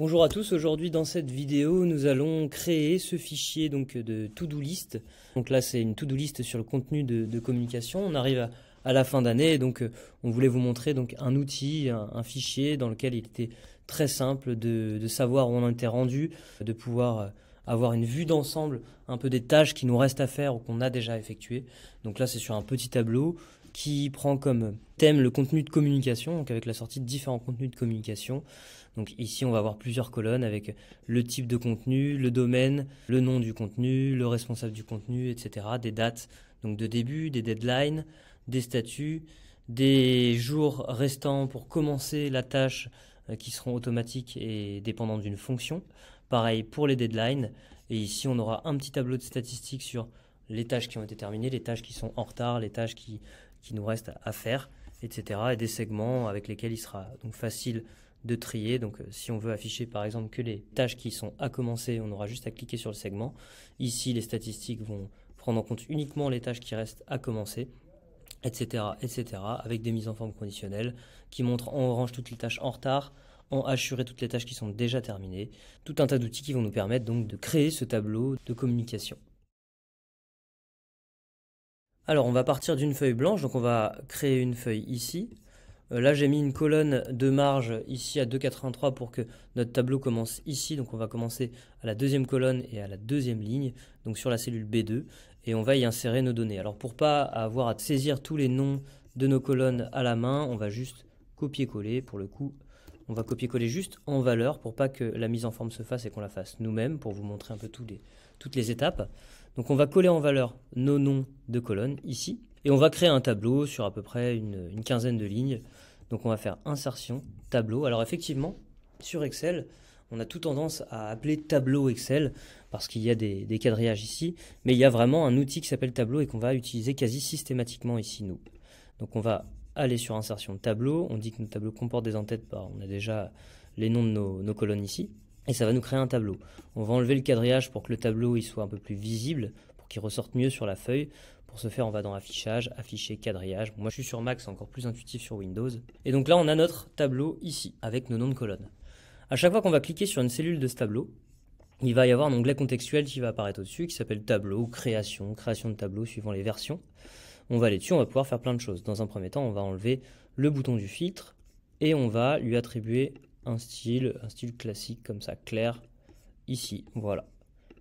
Bonjour à tous, aujourd'hui dans cette vidéo nous allons créer ce fichier donc, de to-do list. Donc là c'est une to-do list sur le contenu de, communication, on arrive à, la fin d'année donc euh, on voulait vous montrer donc un outil, un, fichier dans lequel il était très simple de, savoir où on était rendu, de pouvoir euh, avoir une vue d'ensemble un peu des tâches qui nous restent à faire ou qu'on a déjà effectuées. Donc là c'est sur un petit tableau qui prend comme thème le contenu de communication, donc avec la sortie de différents contenus de communication. Donc ici, on va avoir plusieurs colonnes avec le type de contenu, le domaine, le nom du contenu, le responsable du contenu, etc. Des dates donc de début, des deadlines, des statuts, des jours restants pour commencer la tâche euh, qui seront automatiques et dépendants d'une fonction. Pareil pour les deadlines. Et ici, on aura un petit tableau de statistiques sur les tâches qui ont été terminées, les tâches qui sont en retard, les tâches qui, qui nous restent à faire, etc. Et des segments avec lesquels il sera donc facile de trier. Donc euh, si on veut afficher par exemple que les tâches qui sont à commencer, on aura juste à cliquer sur le segment. Ici, les statistiques vont prendre en compte uniquement les tâches qui restent à commencer etc., etc., avec des mises en forme conditionnelles qui montrent en orange toutes les tâches en retard, en assuré toutes les tâches qui sont déjà terminées, tout un tas d'outils qui vont nous permettre donc de créer ce tableau de communication. Alors on va partir d'une feuille blanche, donc on va créer une feuille ici. Euh, là, j'ai mis une colonne de marge ici à 2,83 pour que notre tableau commence ici. Donc, on va commencer à la deuxième colonne et à la deuxième ligne, donc sur la cellule B2, et on va y insérer nos données. Alors, pour pas avoir à saisir tous les noms de nos colonnes à la main, on va juste copier-coller. Pour le coup, on va copier-coller juste en valeur pour pas que la mise en forme se fasse et qu'on la fasse nous-mêmes, pour vous montrer un peu toutes les étapes. Donc, on va coller en valeur nos noms de colonnes ici. Et on va créer un tableau sur à peu près une, quinzaine de lignes. Donc on va faire insertion, tableau. Alors effectivement, sur Excel, on a tout tendance à appeler tableau Excel parce qu'il y a des, quadrillages ici, mais il y a vraiment un outil qui s'appelle tableau et qu'on va utiliser quasi systématiquement ici, nous. Donc on va aller sur insertion tableau, on dit que notre tableau comporte des entêtes, par bah, on a déjà les noms de nos, colonnes ici, et ça va nous créer un tableau. On va enlever le quadrillage pour que le tableau il soit un peu plus visible, pour qu'il ressorte mieux sur la feuille. Pour ce faire, on va dans Affichage, Afficher, Quadrillage. Moi, je suis sur Mac, c'est encore plus intuitif sur Windows. Et donc là, on a notre tableau ici, avec nos noms de colonnes. À chaque fois qu'on va cliquer sur une cellule de ce tableau, il va y avoir un onglet contextuel qui va apparaître au-dessus, qui s'appelle Tableau, Création, Création de tableau, suivant les versions. On va aller dessus, on va pouvoir faire plein de choses. Dans un premier temps, on va enlever le bouton du filtre et on va lui attribuer un style, un style classique comme ça, clair, ici, voilà,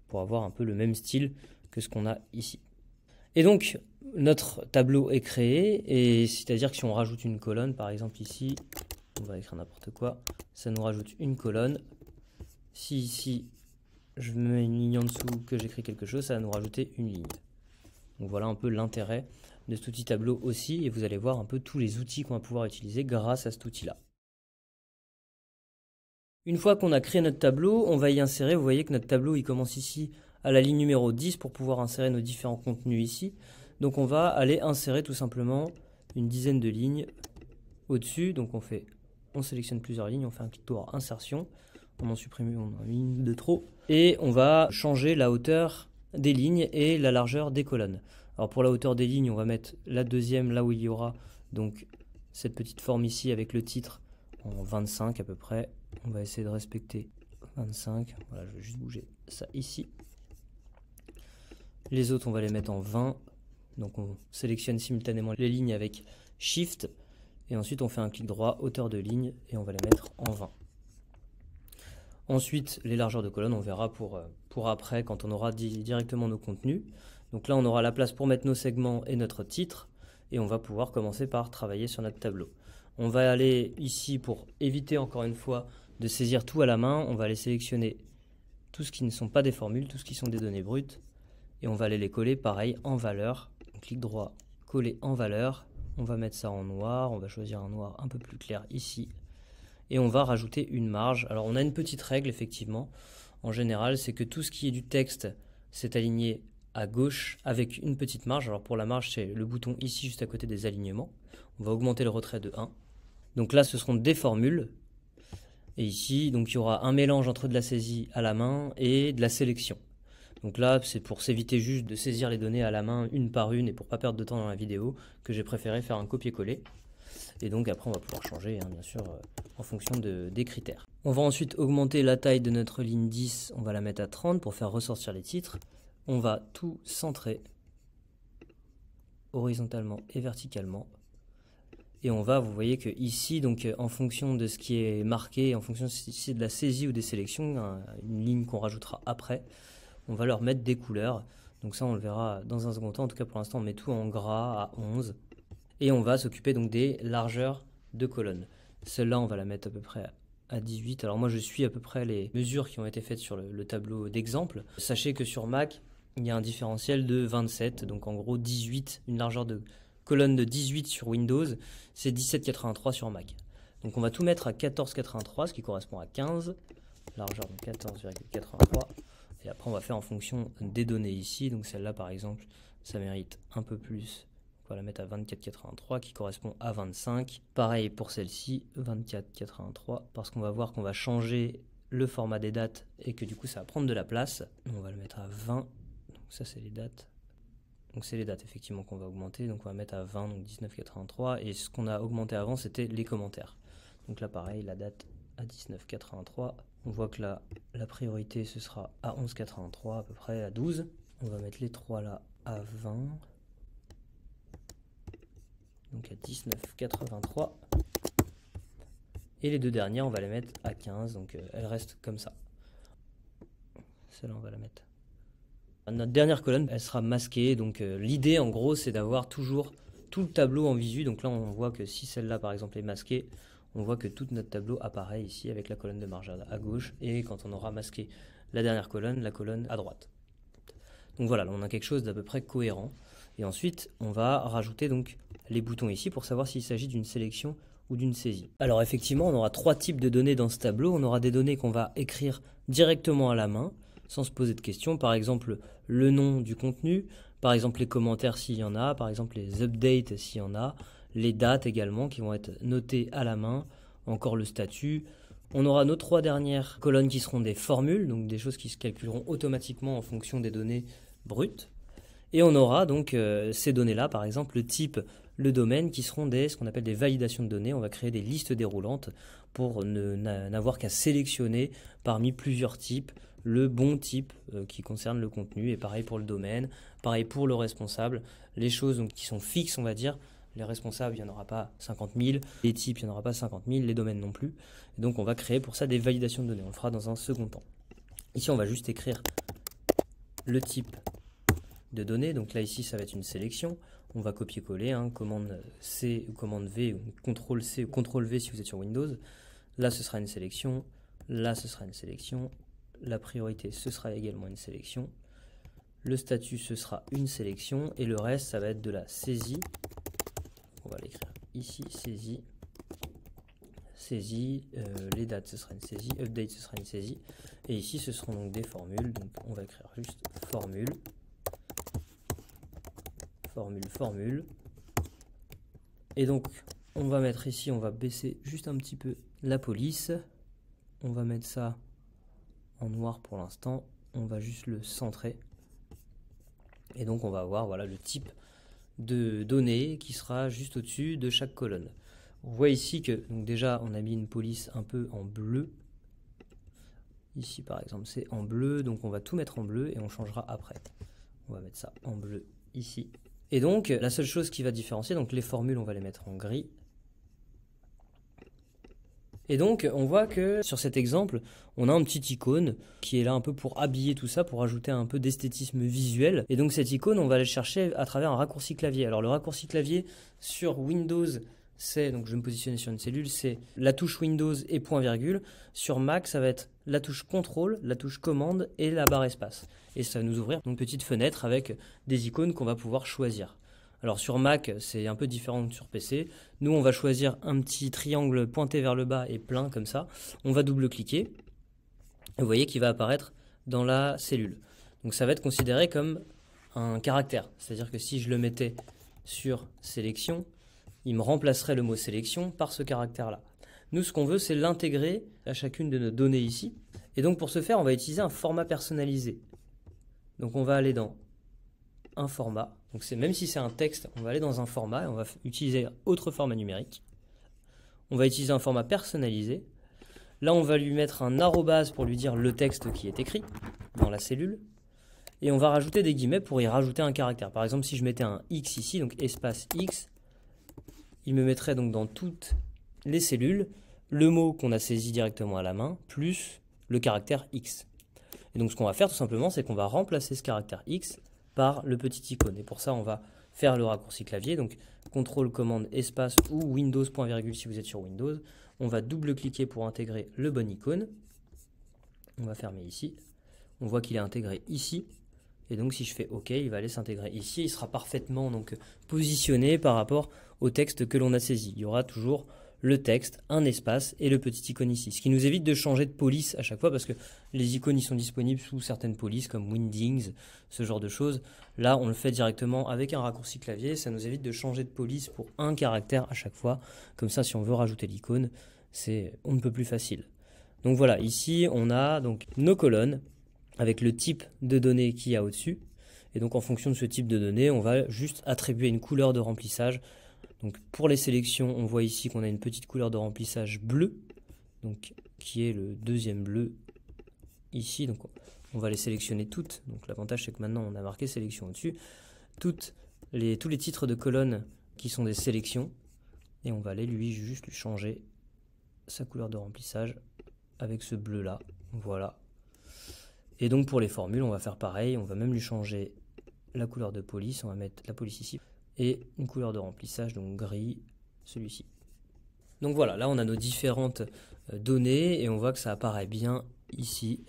pour avoir un peu le même style que ce qu'on a ici. Et donc, notre tableau est créé, et c'est-à-dire que si on rajoute une colonne, par exemple ici, on va écrire n'importe quoi, ça nous rajoute une colonne. Si ici, je mets une ligne en dessous, que j'écris quelque chose, ça va nous rajouter une ligne. Donc voilà un peu l'intérêt de cet outil tableau aussi, et vous allez voir un peu tous les outils qu'on va pouvoir utiliser grâce à cet outil-là. Une fois qu'on a créé notre tableau, on va y insérer, vous voyez que notre tableau il commence ici à la ligne numéro 10 pour pouvoir insérer nos différents contenus ici. Donc on va aller insérer tout simplement une dizaine de lignes au-dessus. Donc on fait, on sélectionne plusieurs lignes, on fait un clic droit insertion, on en supprime on une de trop. Et on va changer la hauteur des lignes et la largeur des colonnes. Alors pour la hauteur des lignes, on va mettre la deuxième là où il y aura donc cette petite forme ici avec le titre en 25 à peu près. On va essayer de respecter 25. Voilà, je vais juste bouger ça ici. Les autres, on va les mettre en 20. Donc on sélectionne simultanément les lignes avec Shift. Et ensuite, on fait un clic droit, hauteur de ligne, et on va les mettre en 20. Ensuite, les largeurs de colonne, on verra pour, euh, pour après, quand on aura directement nos contenus. Donc là, on aura la place pour mettre nos segments et notre titre. Et on va pouvoir commencer par travailler sur notre tableau. On va aller ici pour éviter encore une fois de saisir tout à la main. On va aller sélectionner tout ce qui ne sont pas des formules, tout ce qui sont des données brutes et on va aller les coller pareil en valeur. On clique droit, coller en valeur. On va mettre ça en noir, on va choisir un noir un peu plus clair ici. Et on va rajouter une marge. Alors on a une petite règle effectivement. En général, c'est que tout ce qui est du texte, s'est aligné à gauche avec une petite marge. Alors pour la marge, c'est le bouton ici juste à côté des alignements. On va augmenter le retrait de 1. Donc là, ce seront des formules. Et ici, donc il y aura un mélange entre de la saisie à la main et de la sélection. Donc là, c'est pour s'éviter juste de saisir les données à la main une par une et pour pas perdre de temps dans la vidéo que j'ai préféré faire un copier-coller. Et donc après, on va pouvoir changer, hein, bien sûr, euh, en fonction des critères. On va ensuite augmenter la taille de notre ligne 10, on va la mettre à 30 pour faire ressortir les titres. On va tout centrer horizontalement et verticalement. Et on va, vous voyez que ici, donc euh, en fonction de ce qui est marqué, en fonction de la saisie ou des sélections, une ligne qu'on rajoutera après, on va leur mettre des couleurs. Donc ça, on le verra dans un second temps. En tout cas, pour l'instant, on met tout en gras à 11. Et on va s'occuper donc des largeurs de colonnes. Celle-là, on va la mettre à peu près à 18. Alors moi, je suis à peu près les mesures qui ont été faites sur le, tableau d'exemple. Sachez que sur Mac, il y a un différentiel de 27. Donc en gros, 18, une largeur de colonne de 18 sur Windows, c'est 17,83 sur Mac. Donc on va tout mettre à 14,83, ce qui correspond à 15. Largeur de 14,83. Et après, on va faire en fonction des données ici. Donc celle-là, par exemple, ça mérite un peu plus. On va la mettre à 24,83 qui correspond à 25. Pareil pour celle-ci, 24,83 parce qu'on va voir qu'on va changer le format des dates et que du coup ça va prendre de la place. On va le mettre à 20. Donc ça c'est les dates. Donc c'est les dates effectivement qu'on va augmenter. Donc on va mettre à 20, donc 19,83. Et ce qu'on a augmenté avant c'était les commentaires. Donc là pareil, la date à 19,83. On voit que là, la priorité, ce sera à 11,83 à peu près, à 12. On va mettre les trois là à 20. Donc à 19,83. Et les deux dernières, on va les mettre à 15. Donc euh, elles restent comme ça. Celle-là, on va la mettre. Notre dernière colonne, elle sera masquée. Donc euh, l'idée, en gros, c'est d'avoir toujours tout le tableau en visu. Donc là, on voit que si celle-là, par exemple, est masquée, on voit que tout notre tableau apparaît ici avec la colonne de marge à gauche et quand on aura masqué la dernière colonne, la colonne à droite. Donc voilà, on a quelque chose d'à peu près cohérent. Et ensuite, on va rajouter donc les boutons ici pour savoir s'il s'agit d'une sélection ou d'une saisie. Alors effectivement, on aura trois types de données dans ce tableau. On aura des données qu'on va écrire directement à la main, sans se poser de questions. Par exemple, le nom du contenu, par exemple les commentaires s'il y en a, par exemple les updates s'il y en a, les dates également qui vont être notées à la main, encore le statut. On aura nos trois dernières colonnes qui seront des formules, donc des choses qui se calculeront automatiquement en fonction des données brutes. Et on aura donc euh, ces données-là, par exemple le type, le domaine, qui seront des, ce qu'on appelle des validations de données. On va créer des listes déroulantes pour n'avoir qu'à sélectionner parmi plusieurs types le bon type euh, qui concerne le contenu. Et pareil pour le domaine, pareil pour le responsable. Les choses donc, qui sont fixes, on va dire, les responsables, il n'y en aura pas 50 000. Les types, il n'y en aura pas 50 000. Les domaines non plus. donc, on va créer pour ça des validations de données. On le fera dans un second temps. Ici, on va juste écrire le type de données. Donc là, ici, ça va être une sélection. On va copier-coller, hein. commande C ou commande V, ou contrôle C ou contrôle V si vous êtes sur Windows. Là, ce sera une sélection. Là, ce sera une sélection. La priorité, ce sera également une sélection. Le statut, ce sera une sélection. Et le reste, ça va être de la saisie on va l'écrire ici, saisie, saisie, euh, les dates ce sera une saisie, update ce sera une saisie, et ici ce seront donc des formules, donc on va écrire juste formule, formule, formule, et donc on va mettre ici, on va baisser juste un petit peu la police, on va mettre ça en noir pour l'instant, on va juste le centrer, et donc on va avoir voilà, le type de données qui sera juste au-dessus de chaque colonne. On voit ici que déjà on a mis une police un peu en bleu. Ici par exemple c'est en bleu, donc on va tout mettre en bleu et on changera après. On va mettre ça en bleu ici. Et donc la seule chose qui va différencier, donc les formules on va les mettre en gris, et donc, on voit que sur cet exemple, on a un petit icône qui est là un peu pour habiller tout ça, pour ajouter un peu d'esthétisme visuel. Et donc, cette icône, on va la chercher à travers un raccourci clavier. Alors, le raccourci clavier sur Windows, c'est, donc je vais me positionner sur une cellule, c'est la touche Windows et point virgule. Sur Mac, ça va être la touche contrôle, la touche commande et la barre espace. Et ça va nous ouvrir une petite fenêtre avec des icônes qu'on va pouvoir choisir. Alors sur Mac, c'est un peu différent que sur PC. Nous, on va choisir un petit triangle pointé vers le bas et plein comme ça. On va double-cliquer. Vous voyez qu'il va apparaître dans la cellule. Donc ça va être considéré comme un caractère. C'est-à-dire que si je le mettais sur sélection, il me remplacerait le mot sélection par ce caractère-là. Nous, ce qu'on veut, c'est l'intégrer à chacune de nos données ici. Et donc pour ce faire, on va utiliser un format personnalisé. Donc on va aller dans un format donc même si c'est un texte, on va aller dans un format et on va utiliser autre format numérique. On va utiliser un format personnalisé. Là, on va lui mettre un arrobase pour lui dire le texte qui est écrit dans la cellule. Et on va rajouter des guillemets pour y rajouter un caractère. Par exemple, si je mettais un X ici, donc espace X, il me mettrait donc dans toutes les cellules le mot qu'on a saisi directement à la main, plus le caractère X. Et donc ce qu'on va faire tout simplement, c'est qu'on va remplacer ce caractère X le petit icône. Et pour ça, on va faire le raccourci clavier. Donc, contrôle, commande, espace ou Windows point virgule si vous êtes sur Windows. On va double-cliquer pour intégrer le bon icône. On va fermer ici. On voit qu'il est intégré ici. Et donc, si je fais OK, il va aller s'intégrer ici. Il sera parfaitement donc positionné par rapport au texte que l'on a saisi. Il y aura toujours le texte, un espace et le petit icône ici. Ce qui nous évite de changer de police à chaque fois parce que les icônes sont disponibles sous certaines polices comme Windings, ce genre de choses. Là, on le fait directement avec un raccourci clavier. Ça nous évite de changer de police pour un caractère à chaque fois. Comme ça, si on veut rajouter l'icône, c'est on ne peut plus facile. Donc voilà, ici on a donc nos colonnes avec le type de données qu'il y a au-dessus. Et donc en fonction de ce type de données, on va juste attribuer une couleur de remplissage donc pour les sélections, on voit ici qu'on a une petite couleur de remplissage bleu, donc qui est le deuxième bleu ici. Donc on va les sélectionner toutes. Donc l'avantage c'est que maintenant on a marqué sélection au-dessus. Toutes les, tous les titres de colonnes qui sont des sélections. Et on va aller lui juste lui changer sa couleur de remplissage avec ce bleu là. Voilà. Et donc pour les formules, on va faire pareil. On va même lui changer la couleur de police. On va mettre la police ici et une couleur de remplissage, donc gris, celui-ci. Donc voilà, là on a nos différentes euh, données et on voit que ça apparaît bien ici.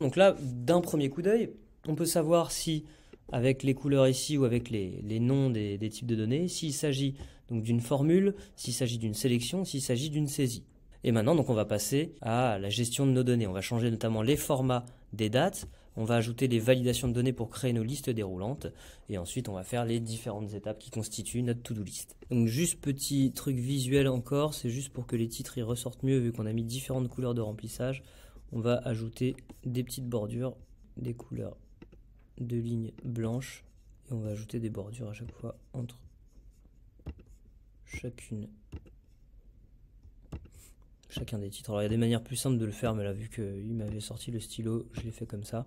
Donc là, d'un premier coup d'œil, on peut savoir si avec les couleurs ici ou avec les, noms des, types de données, s'il s'agit donc d'une formule, s'il s'agit d'une sélection, s'il s'agit d'une saisie. Et maintenant, donc, on va passer à la gestion de nos données. On va changer notamment les formats des dates on va ajouter les validations de données pour créer nos listes déroulantes. Et ensuite, on va faire les différentes étapes qui constituent notre to-do list. Donc juste petit truc visuel encore, c'est juste pour que les titres y ressortent mieux vu qu'on a mis différentes couleurs de remplissage. On va ajouter des petites bordures, des couleurs de lignes blanches. Et on va ajouter des bordures à chaque fois entre chacune chacun des titres. Alors il y a des manières plus simples de le faire, mais là vu qu'il m'avait sorti le stylo, je l'ai fait comme ça.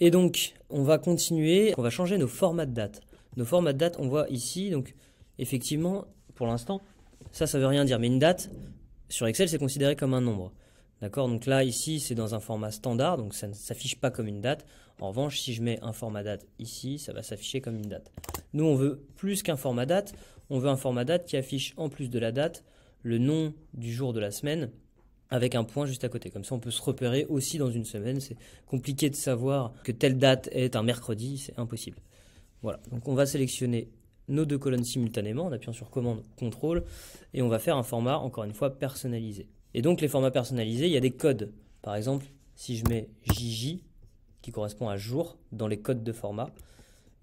Et donc, on va continuer, on va changer nos formats de date. Nos formats de date, on voit ici, donc effectivement, pour l'instant, ça, ça veut rien dire, mais une date, sur Excel, c'est considéré comme un nombre. D'accord Donc là, ici, c'est dans un format standard, donc ça ne s'affiche pas comme une date. En revanche, si je mets un format date ici, ça va s'afficher comme une date. Nous, on veut plus qu'un format date, on veut un format date qui affiche, en plus de la date, le nom du jour de la semaine, avec un point juste à côté. Comme ça, on peut se repérer aussi dans une semaine. C'est compliqué de savoir que telle date est un mercredi, c'est impossible. Voilà, donc on va sélectionner nos deux colonnes simultanément en appuyant sur commande contrôle et on va faire un format encore une fois personnalisé. Et donc les formats personnalisés, il y a des codes. Par exemple, si je mets JJ qui correspond à jour dans les codes de format,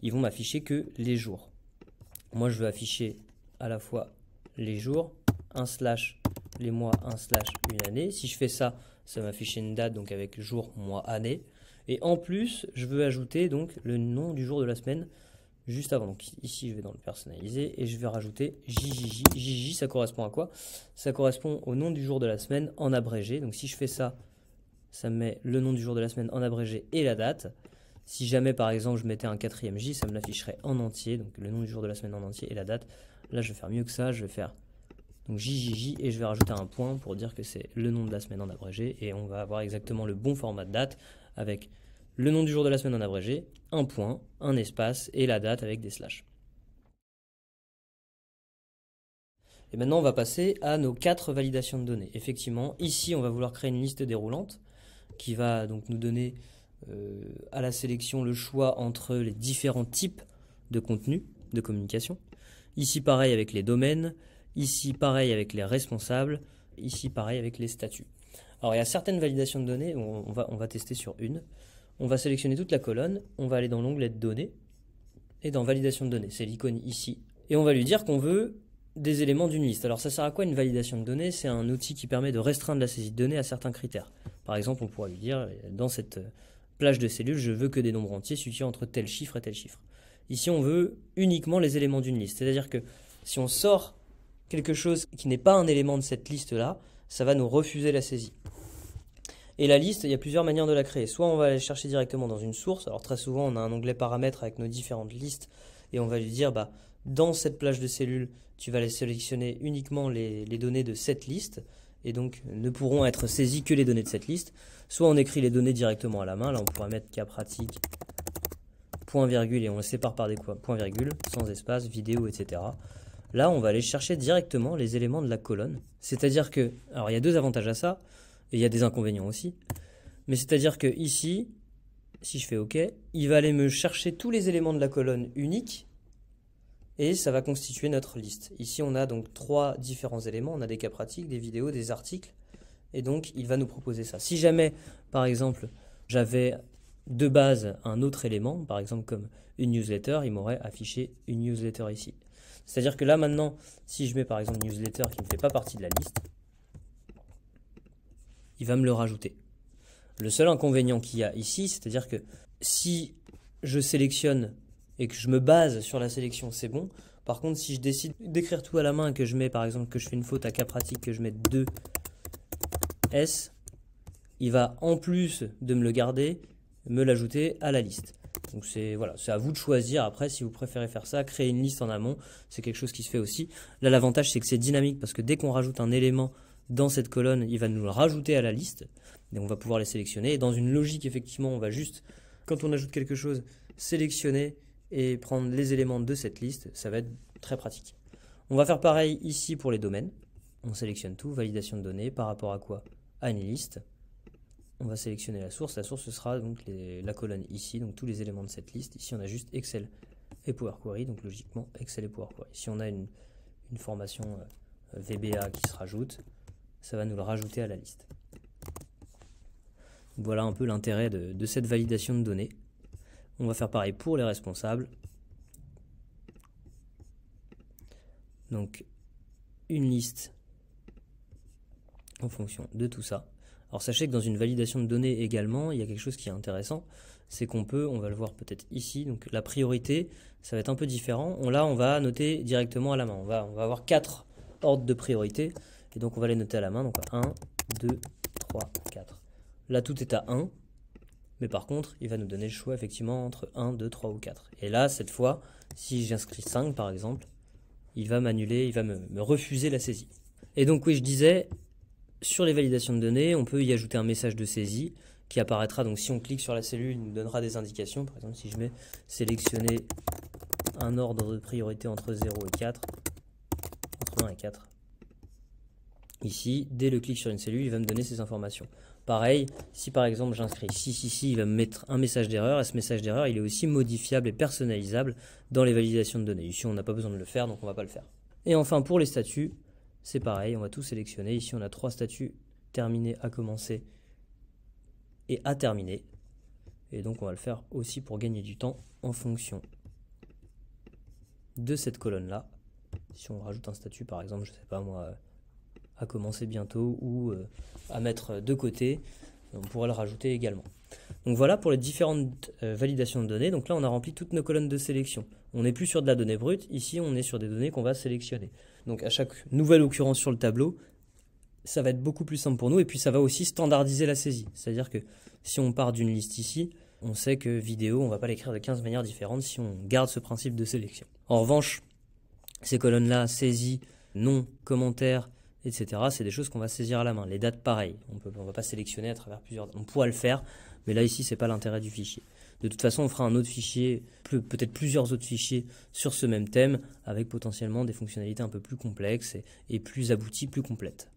ils vont m'afficher que les jours. Moi je veux afficher à la fois les jours, un slash les mois un slash une année. Si je fais ça, ça m'affiche une date donc avec jour, mois, année. Et en plus, je veux ajouter donc le nom du jour de la semaine juste avant. Donc ici, je vais dans le personnaliser et je vais rajouter JJJ. JJ, ça correspond à quoi Ça correspond au nom du jour de la semaine en abrégé. Donc si je fais ça, ça me met le nom du jour de la semaine en abrégé et la date. Si jamais, par exemple, je mettais un quatrième J, ça me l'afficherait en entier, donc le nom du jour de la semaine en entier et la date. Là, je vais faire mieux que ça, je vais faire donc JJJ et je vais rajouter un point pour dire que c'est le nom de la semaine en abrégé et on va avoir exactement le bon format de date avec le nom du jour de la semaine en abrégé, un point, un espace et la date avec des slash. Et maintenant, on va passer à nos quatre validations de données. Effectivement, ici, on va vouloir créer une liste déroulante qui va donc nous donner euh, à la sélection le choix entre les différents types de contenus de communication. Ici, pareil avec les domaines, Ici, pareil avec les responsables. Ici, pareil avec les statuts. Alors, il y a certaines validations de données. On va, on va tester sur une. On va sélectionner toute la colonne. On va aller dans l'onglet Données et dans Validation de données. C'est l'icône ici. Et on va lui dire qu'on veut des éléments d'une liste. Alors, ça sert à quoi une validation de données C'est un outil qui permet de restreindre la saisie de données à certains critères. Par exemple, on pourrait lui dire, dans cette plage de cellules, je veux que des nombres entiers situés entre tel chiffre et tel chiffre. Ici, on veut uniquement les éléments d'une liste. C'est-à-dire que si on sort quelque chose qui n'est pas un élément de cette liste-là, ça va nous refuser la saisie. Et la liste, il y a plusieurs manières de la créer. Soit on va la chercher directement dans une source. Alors très souvent, on a un onglet paramètres avec nos différentes listes et on va lui dire, bah, dans cette plage de cellules, tu vas les sélectionner uniquement les, données de cette liste et donc ne pourront être saisies que les données de cette liste. Soit on écrit les données directement à la main. Là, on pourra mettre cas pratique, point virgule et on les sépare par des points virgule, sans espace, vidéo, etc. Là, on va aller chercher directement les éléments de la colonne. C'est-à-dire que, alors il y a deux avantages à ça, et il y a des inconvénients aussi. Mais c'est-à-dire que ici, si je fais OK, il va aller me chercher tous les éléments de la colonne unique et ça va constituer notre liste. Ici, on a donc trois différents éléments. On a des cas pratiques, des vidéos, des articles. Et donc, il va nous proposer ça. Si jamais, par exemple, j'avais de base un autre élément, par exemple comme une newsletter, il m'aurait affiché une newsletter ici. C'est-à-dire que là maintenant, si je mets par exemple newsletter qui ne fait pas partie de la liste, il va me le rajouter. Le seul inconvénient qu'il y a ici, c'est-à-dire que si je sélectionne et que je me base sur la sélection, c'est bon. Par contre, si je décide d'écrire tout à la main et que je mets par exemple que je fais une faute à cas pratique, que je mets 2 S, il va en plus de me le garder, me l'ajouter à la liste. Donc c'est voilà, c'est à vous de choisir après si vous préférez faire ça, créer une liste en amont, c'est quelque chose qui se fait aussi. Là l'avantage c'est que c'est dynamique parce que dès qu'on rajoute un élément dans cette colonne, il va nous le rajouter à la liste et on va pouvoir les sélectionner. Et dans une logique effectivement, on va juste quand on ajoute quelque chose, sélectionner et prendre les éléments de cette liste, ça va être très pratique. On va faire pareil ici pour les domaines. On sélectionne tout, validation de données par rapport à quoi À une liste on va sélectionner la source. La source, ce sera donc la colonne ici, donc tous les éléments de cette liste. Ici, on a juste Excel et Power Query, donc logiquement Excel et Power Query. Si on a une, formation euh, VBA qui se rajoute, ça va nous le rajouter à la liste. Voilà un peu l'intérêt de cette validation de données. On va faire pareil pour les responsables. Donc, une liste en fonction de tout ça. Alors sachez que dans une validation de données également, il y a quelque chose qui est intéressant, c'est qu'on peut, on va le voir peut-être ici, donc la priorité, ça va être un peu différent. On, là, on va noter directement à la main. On va, on va avoir quatre ordres de priorité, et donc on va les noter à la main. Donc 1, 2, 3, 4. Là, tout est à 1, mais par contre, il va nous donner le choix effectivement entre 1, 2, 3 ou 4. Et là, cette fois, si j'inscris 5 par exemple, il va m'annuler, il va me, me refuser la saisie. Et donc oui, je disais, sur les validations de données, on peut y ajouter un message de saisie qui apparaîtra. Donc si on clique sur la cellule, il nous donnera des indications. Par exemple, si je mets sélectionner un ordre de priorité entre 0 et 4, entre 1 et 4. Ici, dès le clic sur une cellule, il va me donner ces informations. Pareil, si par exemple j'inscris 6 ici, il va me mettre un message d'erreur, et ce message d'erreur, il est aussi modifiable et personnalisable dans les validations de données. Ici, on n'a pas besoin de le faire, donc on ne va pas le faire. Et enfin, pour les statuts, c'est pareil, on va tout sélectionner. Ici, on a trois statuts terminé à commencer et à terminer. Et donc, on va le faire aussi pour gagner du temps en fonction de cette colonne-là. Si on rajoute un statut, par exemple, je ne sais pas moi, euh, à commencer bientôt ou euh, à mettre de côté, on pourra le rajouter également. Donc voilà pour les différentes euh, validations de données. Donc là, on a rempli toutes nos colonnes de sélection. On n'est plus sur de la donnée brute. Ici, on est sur des données qu'on va sélectionner. Donc à chaque nouvelle occurrence sur le tableau, ça va être beaucoup plus simple pour nous et puis ça va aussi standardiser la saisie. C'est-à-dire que si on part d'une liste ici, on sait que vidéo, on ne va pas l'écrire de 15 manières différentes si on garde ce principe de sélection. En revanche, ces colonnes-là, saisie, nom, commentaire, etc., c'est des choses qu'on va saisir à la main. Les dates, pareil. On ne va pas sélectionner à travers plusieurs. On pourra le faire, mais là, ici, n'est pas l'intérêt du fichier. De toute façon, on fera un autre fichier, peut-être plusieurs autres fichiers sur ce même thème, avec potentiellement des fonctionnalités un peu plus complexes et, plus abouties, plus complètes.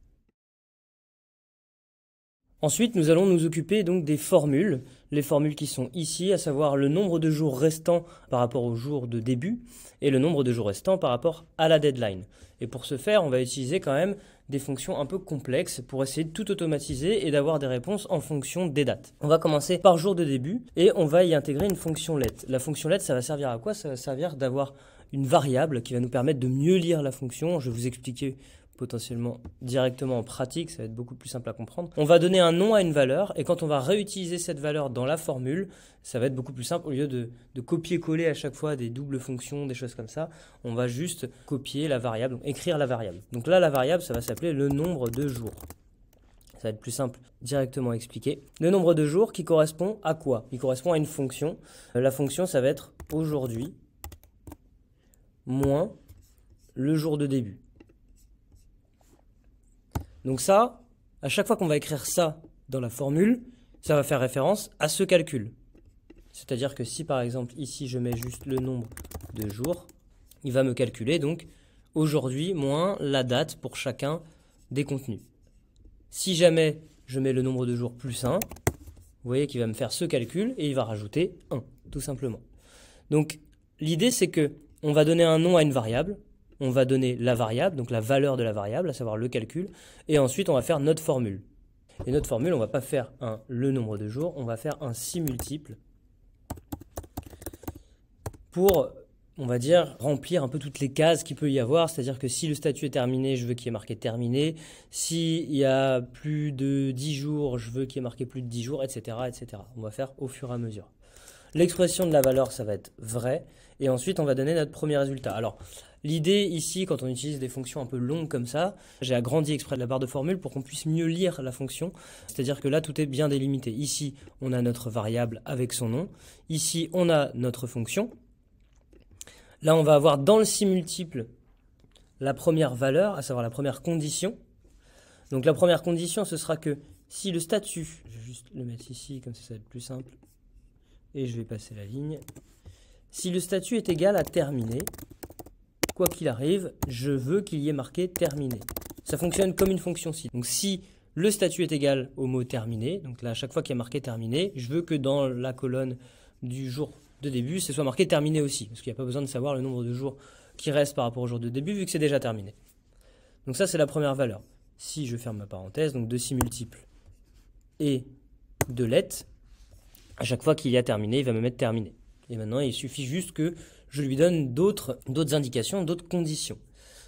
Ensuite, nous allons nous occuper donc des formules, les formules qui sont ici, à savoir le nombre de jours restants par rapport au jour de début et le nombre de jours restants par rapport à la deadline. Et pour ce faire, on va utiliser quand même des fonctions un peu complexes pour essayer de tout automatiser et d'avoir des réponses en fonction des dates. On va commencer par jour de début et on va y intégrer une fonction let. La fonction let, ça va servir à quoi Ça va servir d'avoir une variable qui va nous permettre de mieux lire la fonction. Je vais vous expliquer potentiellement directement en pratique, ça va être beaucoup plus simple à comprendre. On va donner un nom à une valeur et quand on va réutiliser cette valeur dans la formule, ça va être beaucoup plus simple au lieu de, copier-coller à chaque fois des doubles fonctions, des choses comme ça. On va juste copier la variable, écrire la variable. Donc là, la variable, ça va s'appeler le nombre de jours. Ça va être plus simple directement expliqué. Le nombre de jours qui correspond à quoi Il correspond à une fonction. Euh, la fonction, ça va être aujourd'hui moins le jour de début. Donc ça, à chaque fois qu'on va écrire ça dans la formule, ça va faire référence à ce calcul. C'est-à-dire que si par exemple ici je mets juste le nombre de jours, il va me calculer donc aujourd'hui moins la date pour chacun des contenus. Si jamais je mets le nombre de jours plus 1, vous voyez qu'il va me faire ce calcul et il va rajouter 1, tout simplement. Donc l'idée c'est que on va donner un nom à une variable, on va donner la variable, donc la valeur de la variable, à savoir le calcul, et ensuite on va faire notre formule. Et notre formule, on ne va pas faire un le nombre de jours, on va faire un si multiple pour, on va dire, remplir un peu toutes les cases qu'il peut y avoir. C'est-à-dire que si le statut est terminé, je veux qu'il y ait marqué terminé. S'il y a plus de 10 jours, je veux qu'il y ait marqué plus de 10 jours, etc., etc. On va faire au fur et à mesure. L'expression de la valeur, ça va être vrai. Et ensuite, on va donner notre premier résultat. Alors, l'idée ici, quand on utilise des fonctions un peu longues comme ça, j'ai agrandi exprès de la barre de formule pour qu'on puisse mieux lire la fonction. C'est-à-dire que là, tout est bien délimité. Ici, on a notre variable avec son nom. Ici, on a notre fonction. Là, on va avoir dans le si multiple la première valeur, à savoir la première condition. Donc la première condition, ce sera que si le statut, je vais juste le mettre ici, comme ça, ça va être plus simple et je vais passer la ligne. Si le statut est égal à terminé, quoi qu'il arrive, je veux qu'il y ait marqué terminé. Ça fonctionne comme une fonction si. Donc si le statut est égal au mot terminé, donc là à chaque fois qu'il y a marqué terminé, je veux que dans la colonne du jour de début, ce soit marqué terminé aussi, parce qu'il n'y a pas besoin de savoir le nombre de jours qui reste par rapport au jour de début vu que c'est déjà terminé. Donc ça c'est la première valeur. Si je ferme ma parenthèse, donc de si multiples et de lettres à chaque fois qu'il y a terminé, il va me mettre terminé. Et maintenant, il suffit juste que je lui donne d'autres indications, d'autres conditions.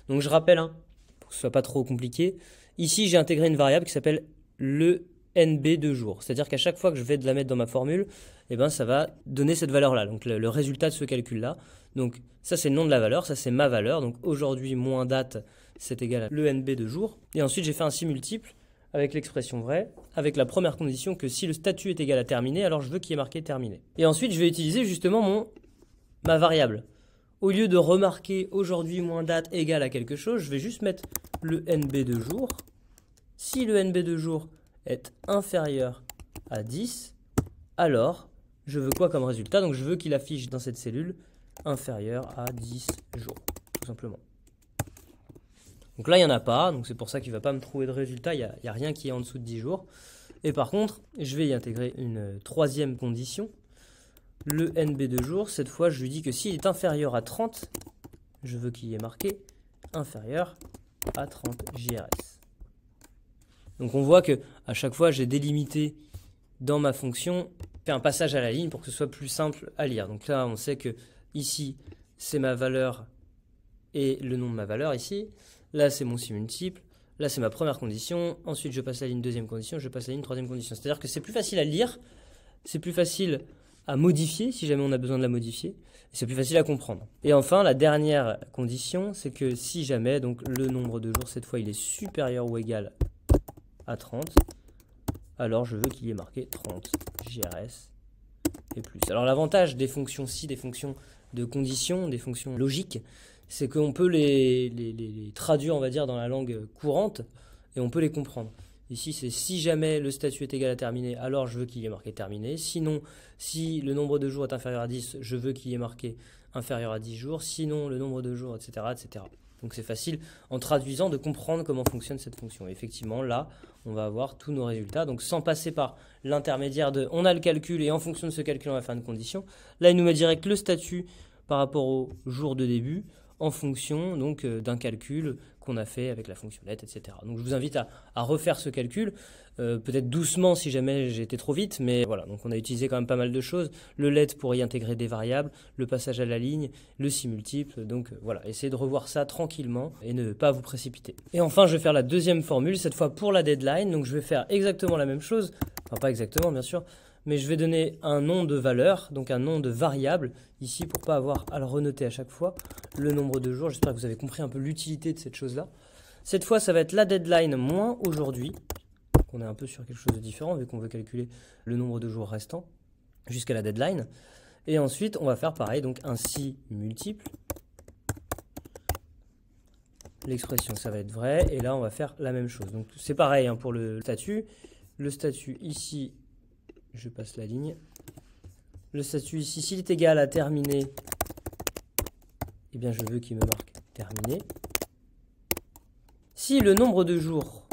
Donc je rappelle, hein, pour que ce soit pas trop compliqué, ici j'ai intégré une variable qui s'appelle le NB de jour. C'est-à-dire qu'à chaque fois que je vais la mettre dans ma formule, eh ben, ça va donner cette valeur-là, donc le, le, résultat de ce calcul-là. Donc ça c'est le nom de la valeur, ça c'est ma valeur, donc aujourd'hui moins date, c'est égal à le NB de jour. Et ensuite j'ai fait un si multiple avec l'expression vraie, avec la première condition que si le statut est égal à terminé, alors je veux qu'il y ait marqué terminé. Et ensuite, je vais utiliser justement mon, ma variable. Au lieu de remarquer aujourd'hui moins date égale à quelque chose, je vais juste mettre le NB de jour. Si le NB de jour est inférieur à 10, alors je veux quoi comme résultat Donc je veux qu'il affiche dans cette cellule inférieur à 10 jours, tout simplement. Donc là, il n'y en a pas, donc c'est pour ça qu'il ne va pas me trouver de résultat, il n'y a, rien qui est en dessous de 10 jours. Et par contre, je vais y intégrer une troisième condition. Le NB de jour, cette fois, je lui dis que s'il est inférieur à 30, je veux qu'il y ait marqué inférieur à 30 JRS. Donc on voit que chaque fois, j'ai délimité dans ma fonction un passage à la ligne pour que ce soit plus simple à lire. Donc là, on sait que ici, c'est ma valeur et le nom de ma valeur ici. Là, c'est mon si multiple. Là, c'est ma première condition. Ensuite, je passe à la ligne deuxième condition. Je passe à la ligne troisième condition. C'est-à-dire que c'est plus facile à lire. C'est plus facile à modifier si jamais on a besoin de la modifier. C'est plus facile à comprendre. Et enfin, la dernière condition, c'est que si jamais donc le nombre de jours cette fois il est supérieur ou égal à 30, alors je veux qu'il y ait marqué 30 JRS et plus. Alors l'avantage des fonctions si, des fonctions de conditions, des fonctions logiques, c'est qu'on peut les, traduire, on va dire, dans la langue courante et on peut les comprendre. Ici, c'est si jamais le statut est égal à terminé, alors je veux qu'il y ait marqué terminé. Sinon, si le nombre de jours est inférieur à 10, je veux qu'il y ait marqué inférieur à 10 jours. Sinon, le nombre de jours, etc. etc. Donc c'est facile en traduisant de comprendre comment fonctionne cette fonction. effectivement, là, on va avoir tous nos résultats. Donc sans passer par l'intermédiaire de on a le calcul et en fonction de ce calcul, on va faire une condition. Là, il nous met direct le statut par rapport au jour de début en fonction donc euh, d'un calcul qu'on a fait avec la fonction fonctionnette, etc. Donc je vous invite à, refaire ce calcul, euh, peut-être doucement si jamais j'ai été trop vite, mais voilà, donc on a utilisé quand même pas mal de choses, le LED pour y intégrer des variables, le passage à la ligne, le si multiple, donc euh, voilà, essayez de revoir ça tranquillement et ne pas vous précipiter. Et enfin, je vais faire la deuxième formule, cette fois pour la deadline, donc je vais faire exactement la même chose, enfin pas exactement bien sûr, mais je vais donner un nom de valeur, donc un nom de variable, ici pour ne pas avoir à le renoter à chaque fois, le nombre de jours, j'espère que vous avez compris un peu l'utilité de cette chose-là. Cette fois, ça va être la deadline moins aujourd'hui, on est un peu sur quelque chose de différent vu qu'on veut calculer le nombre de jours restants jusqu'à la deadline. Et ensuite, on va faire pareil, donc un si multiple. L'expression, ça va être vrai. Et là, on va faire la même chose. Donc, c'est pareil hein, pour le statut. Le statut ici, je passe la ligne. Le statut ici, s'il est égal à terminé, eh bien je veux qu'il me marque terminé. Si le nombre de jours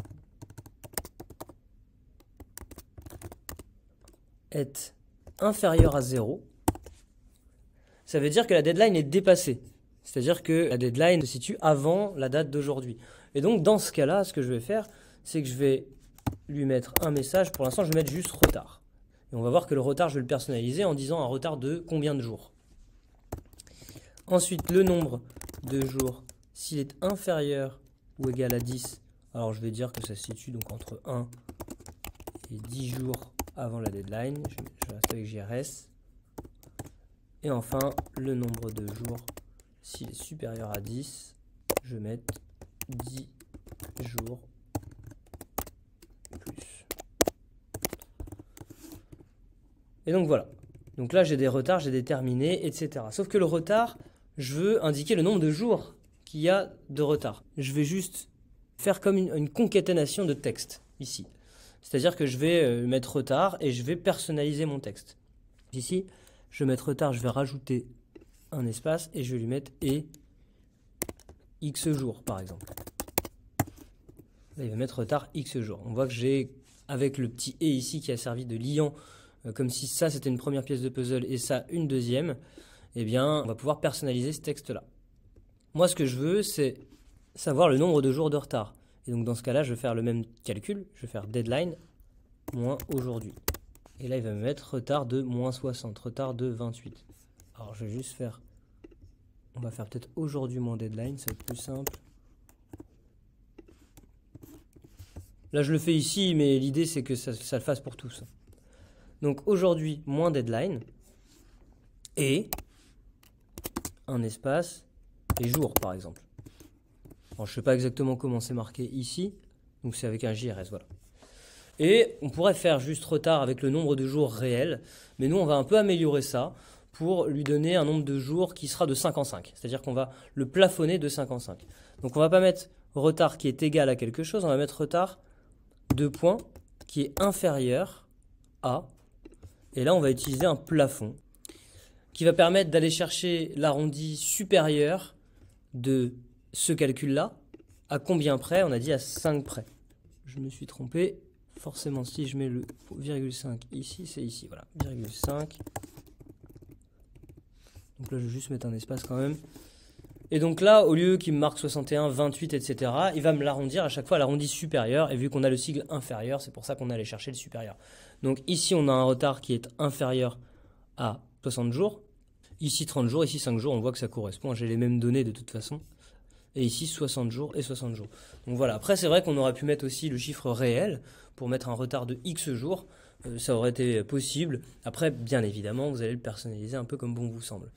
est inférieur à 0, ça veut dire que la deadline est dépassée. C'est-à-dire que la deadline se situe avant la date d'aujourd'hui. Et donc dans ce cas-là, ce que je vais faire, c'est que je vais lui mettre un message. Pour l'instant, je vais mettre juste retard on va voir que le retard, je vais le personnaliser en disant un retard de combien de jours. Ensuite, le nombre de jours, s'il est inférieur ou égal à 10, alors je vais dire que ça se situe donc entre 1 et 10 jours avant la deadline. Je, reste avec JRS. Et enfin, le nombre de jours, s'il est supérieur à 10, je vais mettre 10 jours plus. Et donc voilà. Donc là, j'ai des retards, j'ai des terminés, etc. Sauf que le retard, je veux indiquer le nombre de jours qu'il y a de retard. Je vais juste faire comme une, concaténation de texte ici. C'est-à-dire que je vais euh, mettre retard et je vais personnaliser mon texte. Ici, je vais mettre retard, je vais rajouter un espace et je vais lui mettre et x jours par exemple. Là, il va mettre retard x jours. On voit que j'ai, avec le petit et ici qui a servi de liant euh, comme si ça c'était une première pièce de puzzle et ça une deuxième, eh bien on va pouvoir personnaliser ce texte-là. Moi ce que je veux c'est savoir le nombre de jours de retard. Et donc dans ce cas-là, je vais faire le même calcul, je vais faire deadline moins aujourd'hui. Et là, il va me mettre retard de moins 60, retard de 28. Alors je vais juste faire, on va faire peut-être aujourd'hui moins deadline, ça va être plus simple. Là, je le fais ici, mais l'idée, c'est que ça le fasse pour tous. Donc aujourd'hui, moins deadline. Et un espace et jour, par exemple. je ne sais pas exactement comment c'est marqué ici. Donc c'est avec un JRS, voilà. Et on pourrait faire juste retard avec le nombre de jours réel. Mais nous, on va un peu améliorer ça pour lui donner un nombre de jours qui sera de 5 en 5. C'est-à-dire qu'on va le plafonner de 5 en 5. Donc on ne va pas mettre retard qui est égal à quelque chose, on va mettre retard de points qui est inférieur à et là, on va utiliser un plafond qui va permettre d'aller chercher l'arrondi supérieur de ce calcul-là. À combien près On a dit à 5 près. Je me suis trompé. Forcément, si je mets le 0,5 ici, c'est ici. Voilà, 0,5. Donc là, je vais juste mettre un espace quand même. Et donc là, au lieu qu'il me marque 61, 28, etc., il va me l'arrondir à chaque fois à l'arrondi supérieur. Et vu qu'on a le sigle inférieur, c'est pour ça qu'on allait chercher le supérieur. Donc ici, on a un retard qui est inférieur à 60 jours. Ici, 30 jours. Ici, 5 jours. On voit que ça correspond. J'ai les mêmes données de toute façon. Et ici, 60 jours et 60 jours. Donc voilà. Après, c'est vrai qu'on aurait pu mettre aussi le chiffre réel pour mettre un retard de X jours. Euh, ça aurait été possible. Après, bien évidemment, vous allez le personnaliser un peu comme bon vous semble.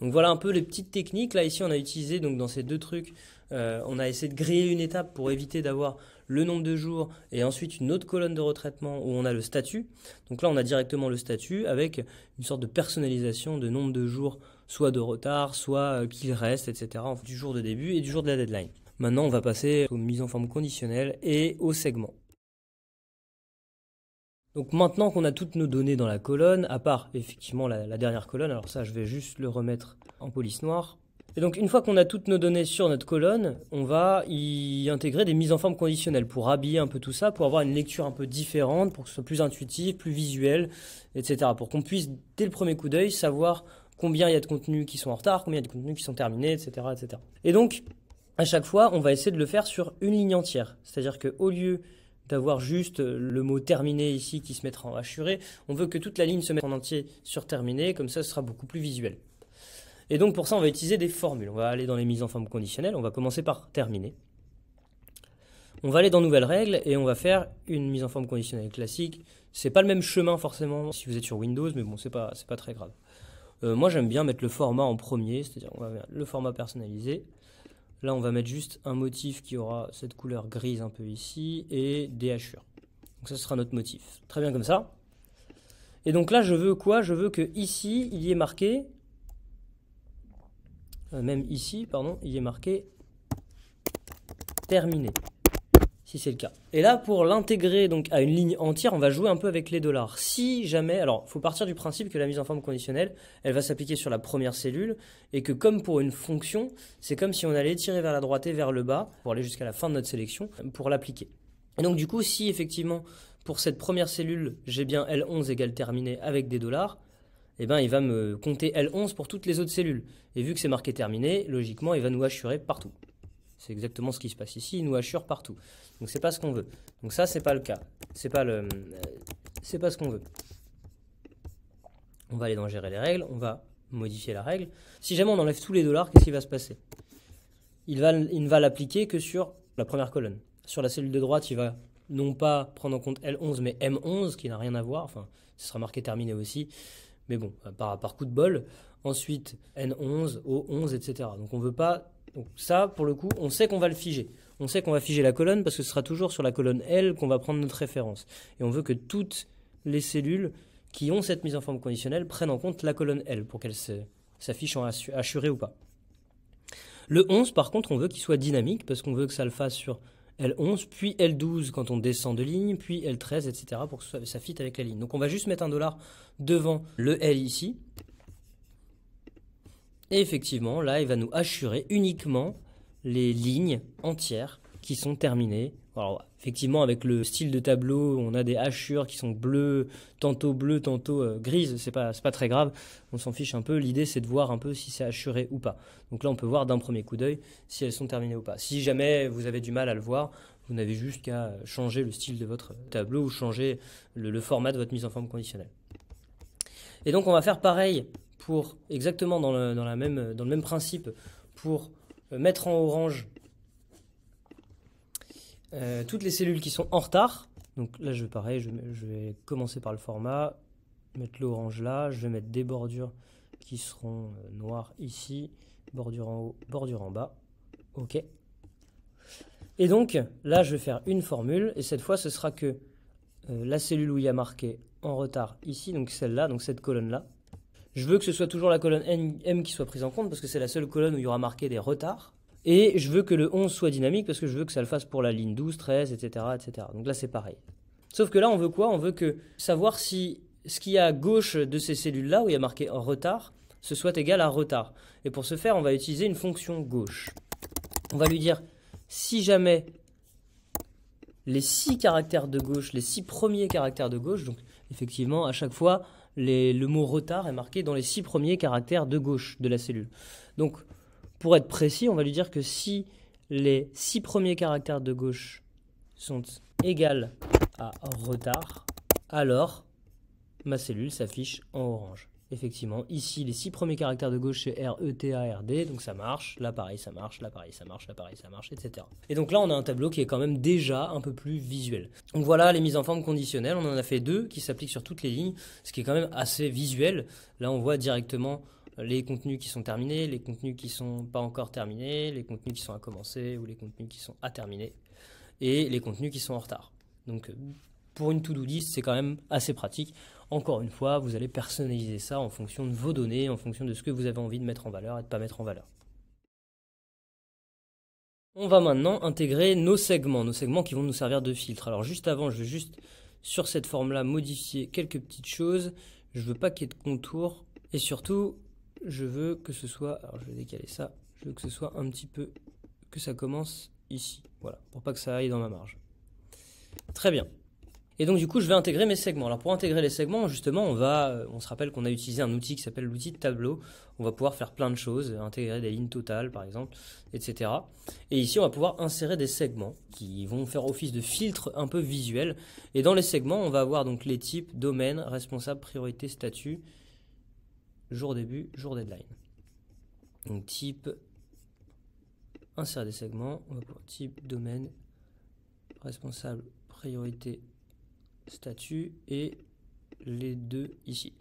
Donc voilà un peu les petites techniques. Là, ici, on a utilisé donc dans ces deux trucs euh, on a essayé de griller une étape pour éviter d'avoir le nombre de jours et ensuite une autre colonne de retraitement où on a le statut. Donc là, on a directement le statut avec une sorte de personnalisation de nombre de jours, soit de retard, soit euh, qu'il reste, etc., du jour de début et du jour de la deadline. Maintenant, on va passer aux mises en forme conditionnelles et aux segments. Donc maintenant qu'on a toutes nos données dans la colonne, à part effectivement la, dernière colonne, alors ça je vais juste le remettre en police noire. Et donc une fois qu'on a toutes nos données sur notre colonne, on va y intégrer des mises en forme conditionnelles pour habiller un peu tout ça, pour avoir une lecture un peu différente, pour que ce soit plus intuitif, plus visuel, etc. Pour qu'on puisse dès le premier coup d'œil savoir combien il y a de contenus qui sont en retard, combien il y a de contenus qui sont terminés, etc. etc. Et donc à chaque fois, on va essayer de le faire sur une ligne entière. C'est-à-dire qu'au lieu d'avoir juste le mot terminé ici qui se mettra en assuré, e, on veut que toute la ligne se mette en entier sur terminé, comme ça ce sera beaucoup plus visuel. Et donc pour ça, on va utiliser des formules. On va aller dans les mises en forme conditionnelles. On va commencer par terminer. On va aller dans nouvelles règles et on va faire une mise en forme conditionnelle classique. C'est pas le même chemin forcément si vous êtes sur Windows, mais bon, c'est pas, c'est pas très grave. Euh, moi, j'aime bien mettre le format en premier, c'est-à-dire le format personnalisé. Là, on va mettre juste un motif qui aura cette couleur grise un peu ici et des hachures. Donc ça, sera notre motif. Très bien comme ça. Et donc là, je veux quoi Je veux que ici, il y ait marqué euh, même ici, pardon, il est marqué terminé, si c'est le cas. Et là, pour l'intégrer donc à une ligne entière, on va jouer un peu avec les dollars. Si jamais, alors, faut partir du principe que la mise en forme conditionnelle, elle va s'appliquer sur la première cellule, et que comme pour une fonction, c'est comme si on allait tirer vers la droite et vers le bas, pour aller jusqu'à la fin de notre sélection, euh, pour l'appliquer. Et donc du coup, si effectivement, pour cette première cellule, j'ai bien L11 égale terminé avec des dollars, eh ben, il va me compter L11 pour toutes les autres cellules. Et vu que c'est marqué terminé, logiquement, il va nous assurer partout. C'est exactement ce qui se passe ici, il nous assure partout. Donc c'est pas ce qu'on veut. Donc ça, c'est pas le cas. C'est pas le, euh, c'est pas ce qu'on veut. On va aller dans gérer les règles, on va modifier la règle. Si jamais on enlève tous les dollars, qu'est-ce qui va se passer Il va, il ne va l'appliquer que sur la première colonne. Sur la cellule de droite, il va non pas prendre en compte L11 mais M11 qui n'a rien à voir, enfin ce sera marqué terminé aussi, mais bon, euh, par, coup de bol. Ensuite, N11, O11, etc. Donc on veut pas. Donc ça, pour le coup, on sait qu'on va le figer. On sait qu'on va figer la colonne parce que ce sera toujours sur la colonne L qu'on va prendre notre référence. Et on veut que toutes les cellules qui ont cette mise en forme conditionnelle prennent en compte la colonne L pour qu'elle s'affiche en assuré ou pas. Le 11, par contre, on veut qu'il soit dynamique parce qu'on veut que ça le fasse sur L11, puis L12 quand on descend de ligne, puis L13, etc. pour que ça, fitte avec la ligne. Donc on va juste mettre un dollar devant le L ici. Et effectivement, là, il va nous assurer uniquement les lignes entières qui sont terminées alors, effectivement, avec le style de tableau, on a des hachures qui sont bleues, tantôt bleues, tantôt euh, grises. C'est pas, pas très grave. On s'en fiche un peu. L'idée, c'est de voir un peu si c'est hachuré ou pas. Donc là, on peut voir d'un premier coup d'œil si elles sont terminées ou pas. Si jamais vous avez du mal à le voir, vous n'avez juste qu'à changer le style de votre tableau ou changer le, format de votre mise en forme conditionnelle. Et donc, on va faire pareil pour exactement la même, dans le même principe pour euh, mettre en orange euh, toutes les cellules qui sont en retard, donc là je vais pareil, je, vais commencer par le format, mettre l'orange là, je vais mettre des bordures qui seront euh, noires ici, bordure en haut, bordure en bas. Ok. Et donc là je vais faire une formule et cette fois ce sera que euh, la cellule où il y a marqué en retard ici, donc celle-là, donc cette colonne-là, je veux que ce soit toujours la colonne M qui soit prise en compte parce que c'est la seule colonne où il y aura marqué des retards. Et je veux que le 11 soit dynamique parce que je veux que ça le fasse pour la ligne 12, 13, etc. etc. Donc là, c'est pareil. Sauf que là, on veut quoi On veut que savoir si ce qu'il y a à gauche de ces cellules-là, où il y a marqué retard, ce soit égal à retard. Et pour ce faire, on va utiliser une fonction gauche. On va lui dire, si jamais les six caractères de gauche, les six premiers caractères de gauche, donc effectivement, à chaque fois, le mot retard est marqué dans les six premiers caractères de gauche de la cellule. Donc, pour être précis, on va lui dire que si les six premiers caractères de gauche sont égaux à retard, alors ma cellule s'affiche en orange. Effectivement, ici, les six premiers caractères de gauche, c'est R, E, T, A, R, D, donc ça marche, là pareil, ça marche, là pareil, ça marche, là pareil, ça marche, etc. Et donc là, on a un tableau qui est quand même déjà un peu plus visuel. Donc voilà les mises en forme conditionnelles, on en a fait deux qui s'appliquent sur toutes les lignes, ce qui est quand même assez visuel. Là, on voit directement les contenus qui sont terminés, les contenus qui ne sont pas encore terminés, les contenus qui sont à commencer ou les contenus qui sont à terminer et les contenus qui sont en retard. Donc pour une to-do list, c'est quand même assez pratique. Encore une fois, vous allez personnaliser ça en fonction de vos données, en fonction de ce que vous avez envie de mettre en valeur et de pas mettre en valeur. On va maintenant intégrer nos segments, nos segments qui vont nous servir de filtre. Alors juste avant, je vais juste sur cette forme-là modifier quelques petites choses. Je veux pas qu'il y ait de contours. Et surtout, je veux que ce soit, alors je vais décaler ça, je veux que ce soit un petit peu, que ça commence ici, voilà, pour pas que ça aille dans ma marge. Très bien. Et donc du coup, je vais intégrer mes segments. Alors pour intégrer les segments, justement, on va, euh, on se rappelle qu'on a utilisé un outil qui s'appelle l'outil de tableau. On va pouvoir faire plein de choses, intégrer des lignes totales par exemple, etc. Et ici, on va pouvoir insérer des segments qui vont faire office de filtre un peu visuel. Et dans les segments, on va avoir donc les types, domaine, responsable, priorité, statut, jour début, jour deadline. Donc type insert des segments, on va type domaine responsable priorité statut et les deux ici.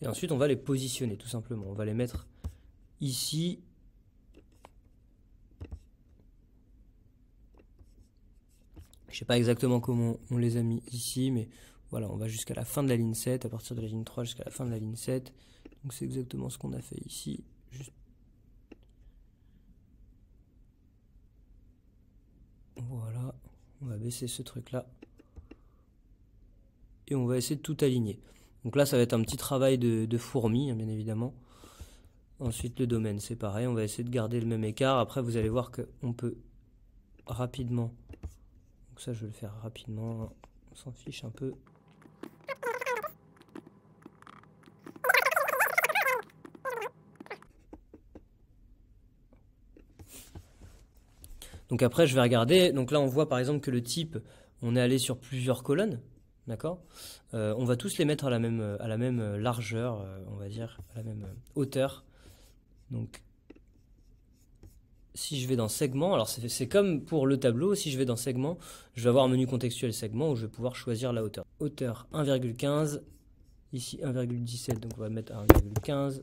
Et ensuite, on va les positionner tout simplement. On va les mettre ici. Je ne sais pas exactement comment on les a mis ici, mais voilà, on va jusqu'à la fin de la ligne 7, à partir de la ligne 3 jusqu'à la fin de la ligne 7. Donc c'est exactement ce qu'on a fait ici. Voilà, on va baisser ce truc là. Et on va essayer de tout aligner. Donc là, ça va être un petit travail de, fourmi, hein, bien évidemment. Ensuite, le domaine, c'est pareil. On va essayer de garder le même écart. Après, vous allez voir qu'on peut rapidement... Donc ça, je vais le faire rapidement. On s'en fiche un peu. Donc après, je vais regarder. Donc là, on voit par exemple que le type, on est allé sur plusieurs colonnes. D'accord euh, On va tous les mettre à la même, euh, à la même euh, largeur, on va dire, à la même hauteur. Donc, si je vais dans segment, alors c'est comme pour le tableau, si je vais dans segment, je vais avoir un menu contextuel segment où je vais pouvoir choisir la hauteur. Hauteur 1,15, ici 1,17, donc on va mettre 1,15.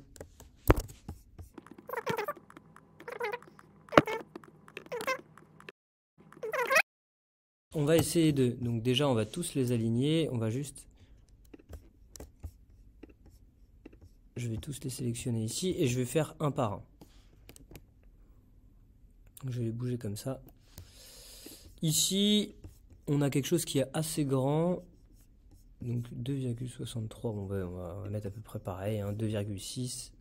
On va essayer de... Donc déjà, on va tous les aligner. On va juste... Je vais tous les sélectionner ici et je vais faire un par un. Je vais les bouger comme ça. Ici, on a quelque chose qui est assez grand. Donc 2,63, on va, on va mettre à peu près pareil, hein, 2,6.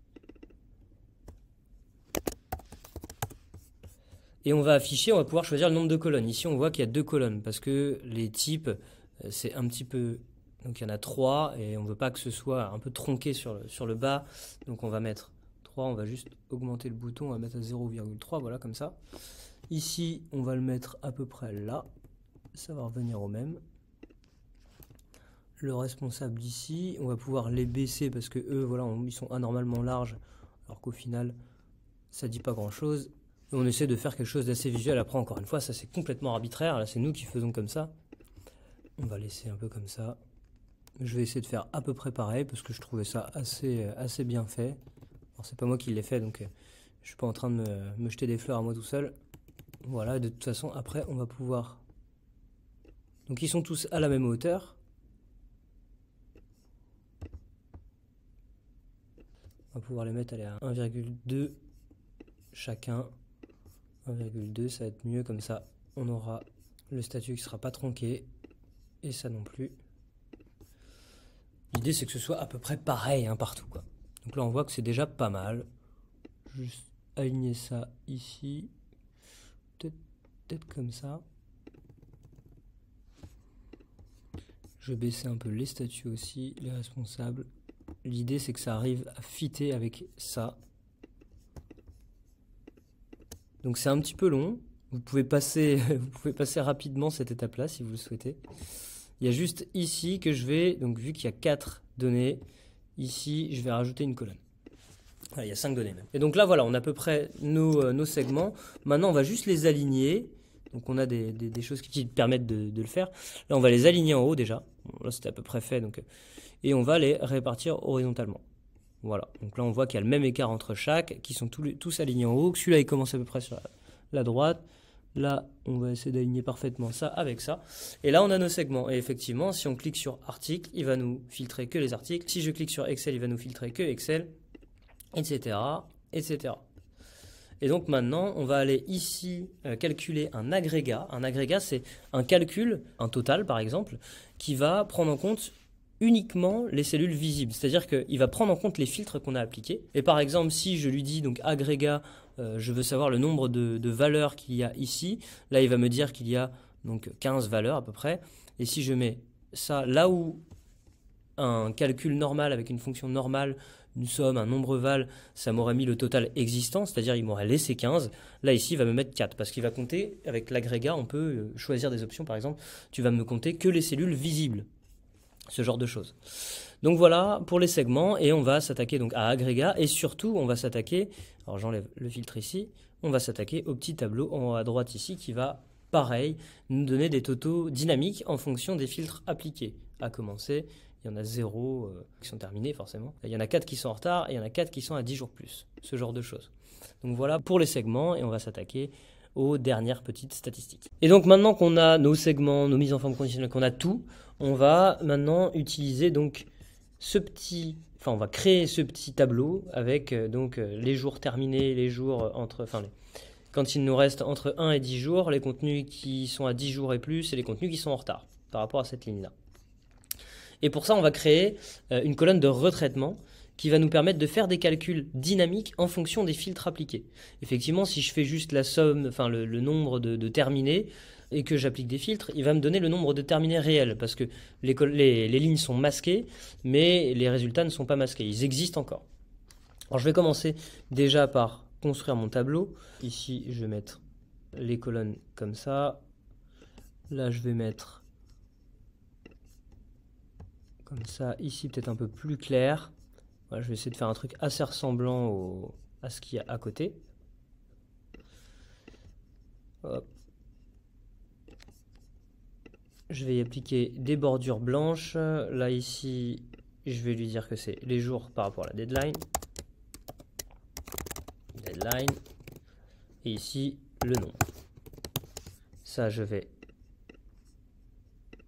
Et on va afficher, on va pouvoir choisir le nombre de colonnes. Ici, on voit qu'il y a deux colonnes parce que les types, euh, c'est un petit peu... Donc il y en a trois et on veut pas que ce soit un peu tronqué sur le, sur le bas. Donc on va mettre 3, on va juste augmenter le bouton, on va mettre à 0,3, voilà, comme ça. Ici, on va le mettre à peu près là. Ça va revenir au même. Le responsable d'ici, on va pouvoir les baisser parce que eux, voilà, ils sont anormalement larges, alors qu'au final, ça dit pas grand-chose on essaie de faire quelque chose d'assez visuel. Après, encore une fois, ça c'est complètement arbitraire. Là, c'est nous qui faisons comme ça. On va laisser un peu comme ça. Je vais essayer de faire à peu près pareil parce que je trouvais ça assez, assez bien fait. Alors, c'est pas moi qui l'ai fait, donc euh, je suis pas en train de me, me jeter des fleurs à moi tout seul. Voilà, de toute façon, après, on va pouvoir. Donc, ils sont tous à la même hauteur. On va pouvoir les mettre à 1,2 chacun. 1,2 ça va être mieux comme ça on aura le statut qui sera pas tronqué et ça non plus l'idée c'est que ce soit à peu près pareil hein, partout quoi donc là on voit que c'est déjà pas mal juste aligner ça ici peut-être comme ça je vais baisser un peu les statuts aussi les responsables l'idée c'est que ça arrive à fitter avec ça donc c'est un petit peu long. Vous pouvez passer, vous pouvez passer rapidement cette étape-là si vous le souhaitez. Il y a juste ici que je vais, donc vu qu'il y a 4 données, ici je vais rajouter une colonne. il y a 5 données même. Et donc là voilà, on a à peu près nos, euh, segments. Maintenant on va juste les aligner. Donc on a des, choses qui permettent de, le faire. Là on va les aligner en haut déjà. là c'était à peu près fait. Donc, euh, et on va les répartir horizontalement. Voilà, donc là on voit qu'il y a le même écart entre chaque, qui sont tous, alignés en haut. Celui-là il commence à peu près sur la, droite. Là, on va essayer d'aligner parfaitement ça avec ça. Et là, on a nos segments. Et effectivement, si on clique sur article, il va nous filtrer que les articles. Si je clique sur Excel, il va nous filtrer que Excel, etc., etc. Et donc maintenant, on va aller ici euh, calculer un agrégat. Un agrégat, c'est un calcul, un total par exemple, qui va prendre en compte uniquement les cellules visibles. C'est-à-dire qu'il va prendre en compte les filtres qu'on a appliqués. Et par exemple, si je lui dis donc agrégat, euh, je veux savoir le nombre de, de valeurs qu'il y a ici, là il va me dire qu'il y a donc 15 valeurs à peu près. Et si je mets ça là où un calcul normal avec une fonction normale, une somme, un nombre val, ça m'aurait mis le total existant, c'est-à-dire il m'aurait laissé 15. Là, ici, il va me mettre 4 parce qu'il va compter avec l'agrégat. On peut euh, choisir des options, par exemple, tu vas me compter que les cellules visibles ce genre de choses. Donc voilà pour les segments et on va s'attaquer donc à agrégats et surtout on va s'attaquer, alors j'enlève le filtre ici, on va s'attaquer au petit tableau en haut à droite ici qui va pareil nous donner des totaux dynamiques en fonction des filtres appliqués. À commencer, il y en a zéro euh, qui sont terminés forcément, il y en a quatre qui sont en retard et il y en a quatre qui sont à 10 jours plus, ce genre de choses. Donc voilà pour les segments et on va s'attaquer aux dernières petites statistiques. Et donc maintenant qu'on a nos segments, nos mises en forme conditionnelle, qu'on a tout, on va maintenant utiliser donc ce petit, enfin on va créer ce petit tableau avec euh, donc euh, les jours terminés, les jours euh, entre, enfin quand il nous reste entre 1 et 10 jours, les contenus qui sont à 10 jours et plus et les contenus qui sont en retard par rapport à cette ligne-là. Et pour ça, on va créer une colonne de retraitement qui va nous permettre de faire des calculs dynamiques en fonction des filtres appliqués. Effectivement, si je fais juste la somme, enfin le, nombre de terminés, et que j'applique des filtres, il va me donner le nombre de terminés réels parce que les, les, lignes sont masquées, mais les résultats ne sont pas masqués. Ils existent encore. Alors je vais commencer déjà par construire mon tableau. Ici, je vais mettre les colonnes comme ça. Là, je vais mettre comme ça. Ici, peut-être un peu plus clair. je vais essayer de faire un truc assez ressemblant à ce qu'il y a à côté. Hop je vais y appliquer des bordures blanches. Là, ici, je vais lui dire que c'est les jours par rapport à la deadline. Deadline. Et ici, le nom. Ça, je vais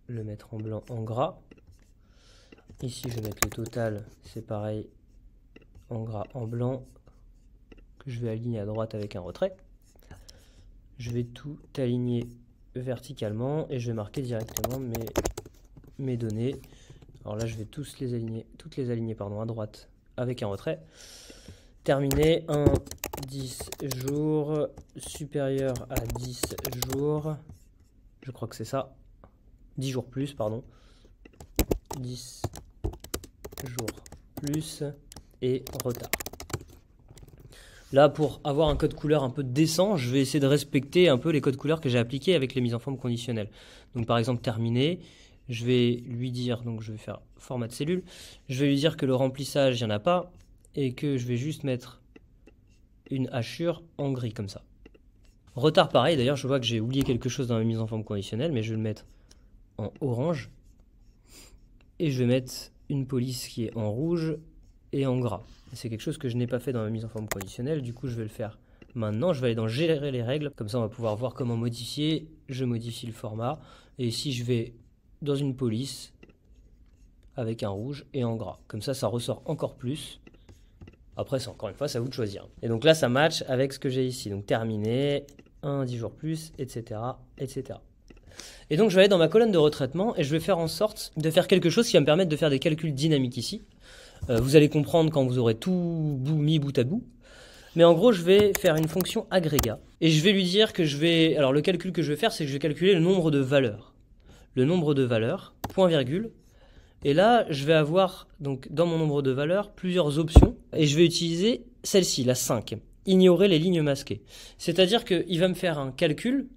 le mettre en blanc, en gras. Ici, je vais mettre le total. C'est pareil, en gras, en blanc. Que je vais aligner à droite avec un retrait. Je vais tout aligner verticalement et je vais marquer directement mes, mes données. Alors là, je vais tous les aligner, toutes les aligner pardon, à droite avec un retrait. Terminé, un 10 jours, supérieur à 10 jours, je crois que c'est ça, 10 jours plus, pardon, 10 jours plus et retard. Là, pour avoir un code couleur un peu décent, je vais essayer de respecter un peu les codes couleurs que j'ai appliqués avec les mises en forme conditionnelles. Donc par exemple, terminé, je vais lui dire, donc je vais faire format de cellule, je vais lui dire que le remplissage, il n'y en a pas, et que je vais juste mettre une hachure en gris comme ça. Retard pareil, d'ailleurs je vois que j'ai oublié quelque chose dans la mise en forme conditionnelle, mais je vais le mettre en orange. Et je vais mettre une police qui est en rouge et en gras. C'est quelque chose que je n'ai pas fait dans ma mise en forme conditionnelle, du coup je vais le faire maintenant. Je vais aller dans gérer les règles, comme ça on va pouvoir voir comment modifier. Je modifie le format, et si je vais dans une police avec un rouge et en gras, comme ça ça ressort encore plus. Après, c'est encore une fois, c'est à vous de choisir. Et donc là, ça match avec ce que j'ai ici. Donc terminé, 1, 10 jours plus, etc., etc. Et donc je vais aller dans ma colonne de retraitement et je vais faire en sorte de faire quelque chose qui va me permettre de faire des calculs dynamiques ici. Euh, vous allez comprendre quand vous aurez tout mis bout à bout. Mais en gros, je vais faire une fonction agrégat. Et je vais lui dire que je vais... Alors le calcul que je vais faire, c'est que je vais calculer le nombre de valeurs. Le nombre de valeurs, point virgule. Et là, je vais avoir, donc dans mon nombre de valeurs, plusieurs options. Et je vais utiliser celle-ci, la 5. Ignorer les lignes masquées. C'est-à-dire qu'il va me faire un calcul.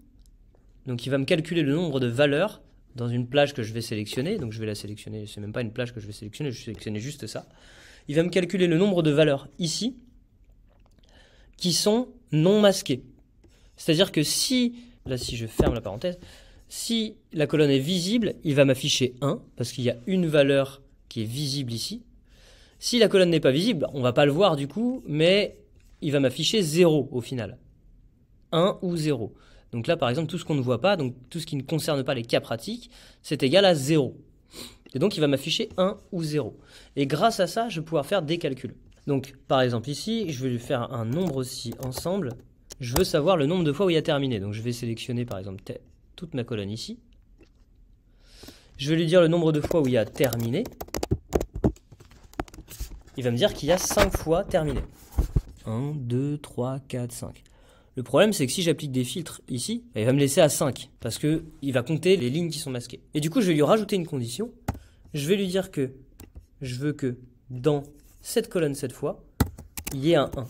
Donc il va me calculer le nombre de valeurs dans une plage que je vais sélectionner. Donc je vais la sélectionner, c'est même pas une plage que je vais sélectionner, je vais sélectionner juste ça. Il va me calculer le nombre de valeurs ici qui sont non masquées. C'est-à-dire que si, là si je ferme la parenthèse, si la colonne est visible, il va m'afficher 1 parce qu'il y a une valeur qui est visible ici. Si la colonne n'est pas visible, on va pas le voir du coup, mais il va m'afficher 0 au final. 1 ou 0. Donc là, par exemple, tout ce qu'on ne voit pas, donc tout ce qui ne concerne pas les cas pratiques, c'est égal à 0. Et donc, il va m'afficher 1 ou 0. Et grâce à ça, je vais pouvoir faire des calculs. Donc, par exemple, ici, je vais lui faire un nombre aussi ensemble. Je veux savoir le nombre de fois où il a terminé. Donc, je vais sélectionner, par exemple, toute ma colonne ici. Je vais lui dire le nombre de fois où il a terminé. Il va me dire qu'il y a 5 fois terminé. 1, 2, 3, 4, 5. Le problème, c'est que si j'applique des filtres ici, il va me laisser à 5, parce que il va compter les lignes qui sont masquées. Et du coup, je vais lui rajouter une condition. Je vais lui dire que je veux que dans cette colonne, cette fois, il y ait un 1.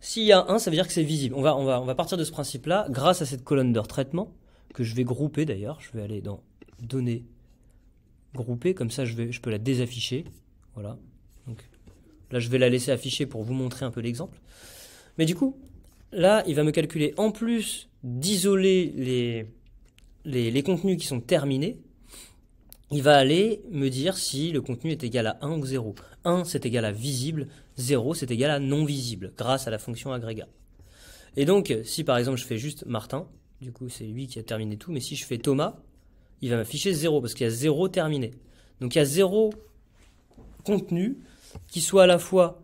S'il y a un 1, ça veut dire que c'est visible. On va, on, va, on va partir de ce principe-là, grâce à cette colonne de retraitement, que je vais grouper d'ailleurs. Je vais aller dans Données, Grouper, comme ça je, vais, je peux la désafficher. Voilà. Donc, là, je vais la laisser afficher pour vous montrer un peu l'exemple. Mais du coup, Là, il va me calculer en plus d'isoler les, les, contenus qui sont terminés. Il va aller me dire si le contenu est égal à 1 ou 0. 1, c'est égal à visible. 0, c'est égal à non visible, grâce à la fonction agrégat. Et donc, si par exemple je fais juste Martin, du coup c'est lui qui a terminé tout, mais si je fais Thomas, il va m'afficher 0, parce qu'il y a 0 terminé. Donc il y a 0 contenu qui soit à la fois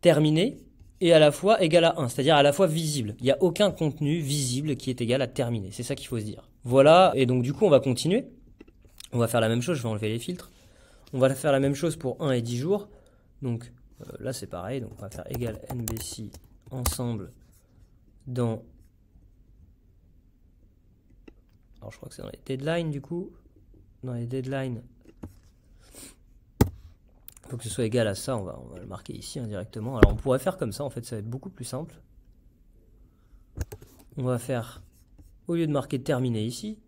terminé et à la fois égal à 1, c'est-à-dire à la fois visible. Il n'y a aucun contenu visible qui est égal à terminé. C'est ça qu'il faut se dire. Voilà, et donc du coup, on va continuer. On va faire la même chose, je vais enlever les filtres. On va faire la même chose pour 1 et 10 jours. Donc euh, là, c'est pareil. Donc on va faire égal NBC ensemble dans... Alors je crois que c'est dans les deadlines du coup. Dans les deadlines faut que ce soit égal à ça, on va, le marquer ici indirectement. Hein, Alors on pourrait faire comme ça, en fait ça va être beaucoup plus simple. On va faire, au lieu de marquer terminé ici,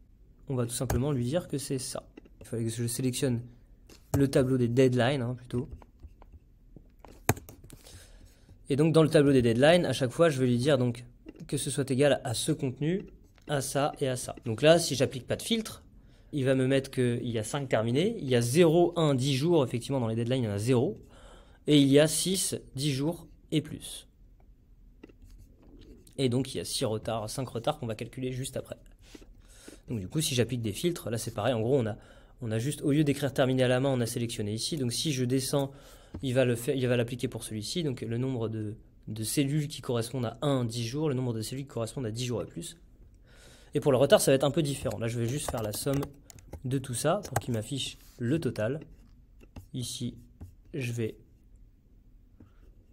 on va tout simplement lui dire que c'est ça. Il fallait que je sélectionne le tableau des deadlines hein, plutôt. Et donc dans le tableau des deadlines, à chaque fois je vais lui dire donc que ce soit égal à ce contenu, à ça et à ça. Donc là, si j'applique pas de filtre, il va me mettre qu'il y a 5 terminés, il y a 0, 1, 10 jours, effectivement dans les deadlines il y en a 0, et il y a 6, 10 jours et plus. Et donc il y a 6 retards, 5 retards qu'on va calculer juste après. Donc du coup si j'applique des filtres, là c'est pareil, en gros on a, on a juste, au lieu d'écrire terminé à la main, on a sélectionné ici, donc si je descends, il va l'appliquer pour celui-ci, donc le nombre de, de cellules qui correspondent à 1, 10 jours, le nombre de cellules qui correspondent à 10 jours et plus. Et pour le retard, ça va être un peu différent. Là, je vais juste faire la somme de tout ça pour qu'il m'affiche le total. Ici, je vais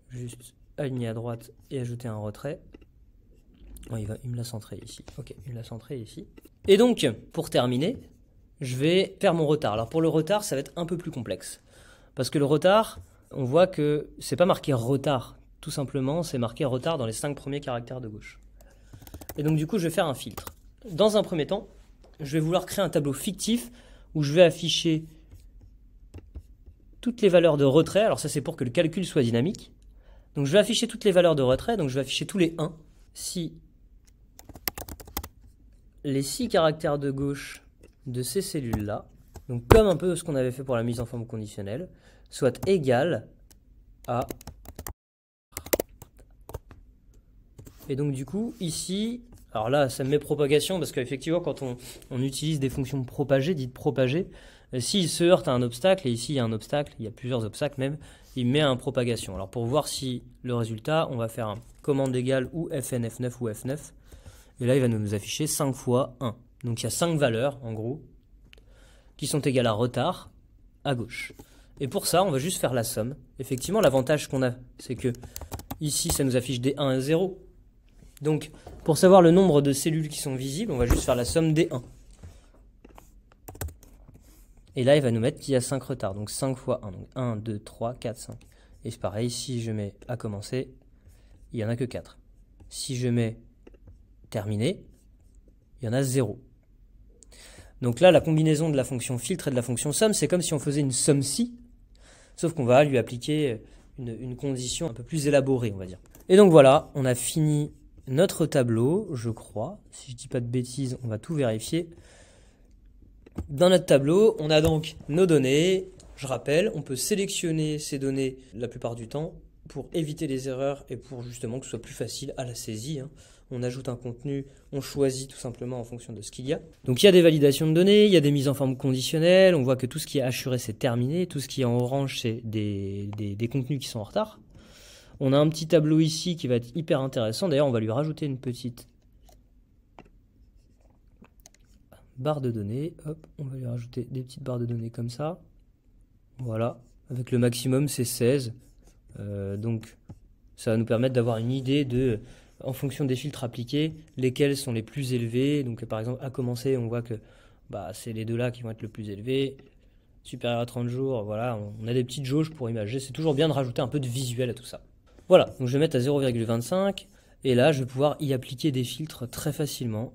juste aligner à droite et ajouter un retrait. il, va, il me l'a centré ici. Ok, il l'a centré ici. Et donc, pour terminer, je vais faire mon retard. Alors pour le retard, ça va être un peu plus complexe. Parce que le retard, on voit que c'est pas marqué retard, tout simplement, c'est marqué retard dans les cinq premiers caractères de gauche. Et donc du coup, je vais faire un filtre. Dans un premier temps, je vais vouloir créer un tableau fictif où je vais afficher toutes les valeurs de retrait. Alors ça, c'est pour que le calcul soit dynamique. Donc je vais afficher toutes les valeurs de retrait, donc je vais afficher tous les 1. Si les 6 caractères de gauche de ces cellules-là, donc comme un peu ce qu'on avait fait pour la mise en forme conditionnelle, soient égales à... Et donc du coup, ici, alors là, ça met propagation, parce qu'effectivement, quand on, utilise des fonctions propagées, dites propagées, euh, s'il se heurte à un obstacle, et ici il y a un obstacle, il y a plusieurs obstacles même, il met un propagation. Alors pour voir si le résultat, on va faire un commande égale ou FNF9 ou F9, et là il va nous afficher 5 fois 1. Donc il y a 5 valeurs, en gros, qui sont égales à retard, à gauche. Et pour ça, on va juste faire la somme. Effectivement, l'avantage qu'on a, c'est que ici, ça nous affiche des 1 et 0, donc, pour savoir le nombre de cellules qui sont visibles, on va juste faire la somme des 1. Et là, il va nous mettre qu'il y a 5 retards. Donc 5 fois 1. Donc 1, 2, 3, 4, 5. Et c'est pareil, si je mets à commencer, il n'y en a que 4. Si je mets terminé, il y en a 0. Donc là, la combinaison de la fonction filtre et de la fonction somme, c'est comme si on faisait une somme si, sauf qu'on va lui appliquer une condition un peu plus élaborée, on va dire. Et donc voilà, on a fini notre tableau, je crois, si je ne dis pas de bêtises, on va tout vérifier. Dans notre tableau, on a donc nos données. Je rappelle, on peut sélectionner ces données la plupart du temps pour éviter les erreurs et pour justement que ce soit plus facile à la saisie. Hein. On ajoute un contenu, on choisit tout simplement en fonction de ce qu'il y a. Donc il y a des validations de données, il y a des mises en forme conditionnelles, on voit que tout ce qui est assuré c'est terminé, tout ce qui est en orange c'est des contenus qui sont en retard. On a un petit tableau ici qui va être hyper intéressant. D'ailleurs, on va lui rajouter une petite barre de données. Hop, on va lui rajouter des petites barres de données comme ça. Voilà, avec le maximum, c'est 16. Euh, donc, ça va nous permettre d'avoir une idée de, en fonction des filtres appliqués, lesquels sont les plus élevés. Donc, par exemple, à commencer, on voit que bah, c'est les deux-là qui vont être le plus élevés supérieur à 30 jours, voilà, on a des petites jauges pour imager, c'est toujours bien de rajouter un peu de visuel à tout ça. Voilà, donc je vais mettre à 0,25 et là je vais pouvoir y appliquer des filtres très facilement.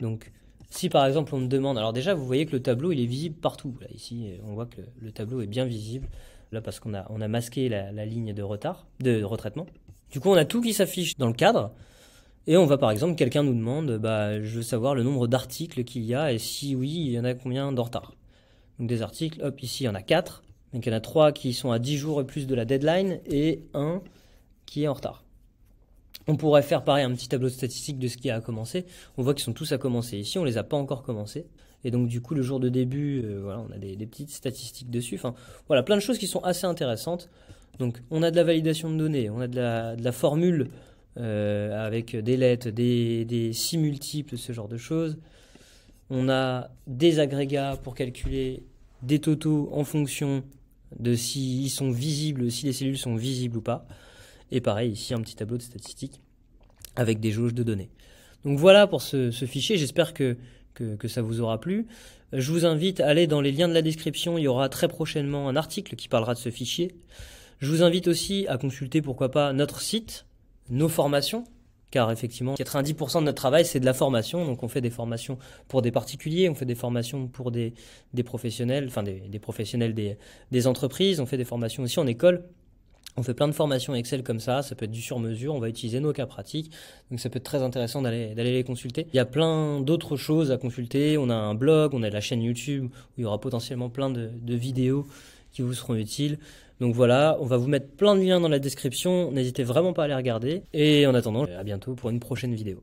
Donc si par exemple on me demande, alors déjà vous voyez que le tableau il est visible partout, là ici on voit que le tableau est bien visible, là parce qu'on a, on a masqué la, ligne de retard, de retraitement. Du coup on a tout qui s'affiche dans le cadre, et on va par exemple, quelqu'un nous demande, bah, je veux savoir le nombre d'articles qu'il y a et si oui, il y en a combien de retard. Donc des articles, hop, ici il y en a 4. Donc il y en a trois qui sont à 10 jours et plus de la deadline et un qui est en retard. On pourrait faire pareil un petit tableau de statistiques de ce qui a commencé. On voit qu'ils sont tous à commencer ici, on les a pas encore commencés. Et donc du coup le jour de début, euh, voilà, on a des, petites statistiques dessus. voilà, plein de choses qui sont assez intéressantes. Donc on a de la validation de données, on a de la, formule euh, avec des lettres, des, des multiples, ce genre de choses. On a des agrégats pour calculer des totaux en fonction de s'ils si sont visibles, si les cellules sont visibles ou pas. Et pareil, ici, un petit tableau de statistiques avec des jauges de données. Donc voilà pour ce, fichier, j'espère que, ça vous aura plu. Je vous invite à aller dans les liens de la description, il y aura très prochainement un article qui parlera de ce fichier. Je vous invite aussi à consulter, pourquoi pas, notre site, nos formations, car effectivement 90% de notre travail c'est de la formation, donc on fait des formations pour des particuliers, on fait des formations pour des, professionnels, enfin des, professionnels des, entreprises, on fait des formations aussi en école. On fait plein de formations Excel comme ça, ça peut être du sur-mesure, on va utiliser nos cas pratiques, donc ça peut être très intéressant d'aller les consulter. Il y a plein d'autres choses à consulter, on a un blog, on a la chaîne YouTube où il y aura potentiellement plein de, de vidéos qui vous seront utiles. Donc voilà, on va vous mettre plein de liens dans la description, n'hésitez vraiment pas à les regarder. Et en attendant, à bientôt pour une prochaine vidéo.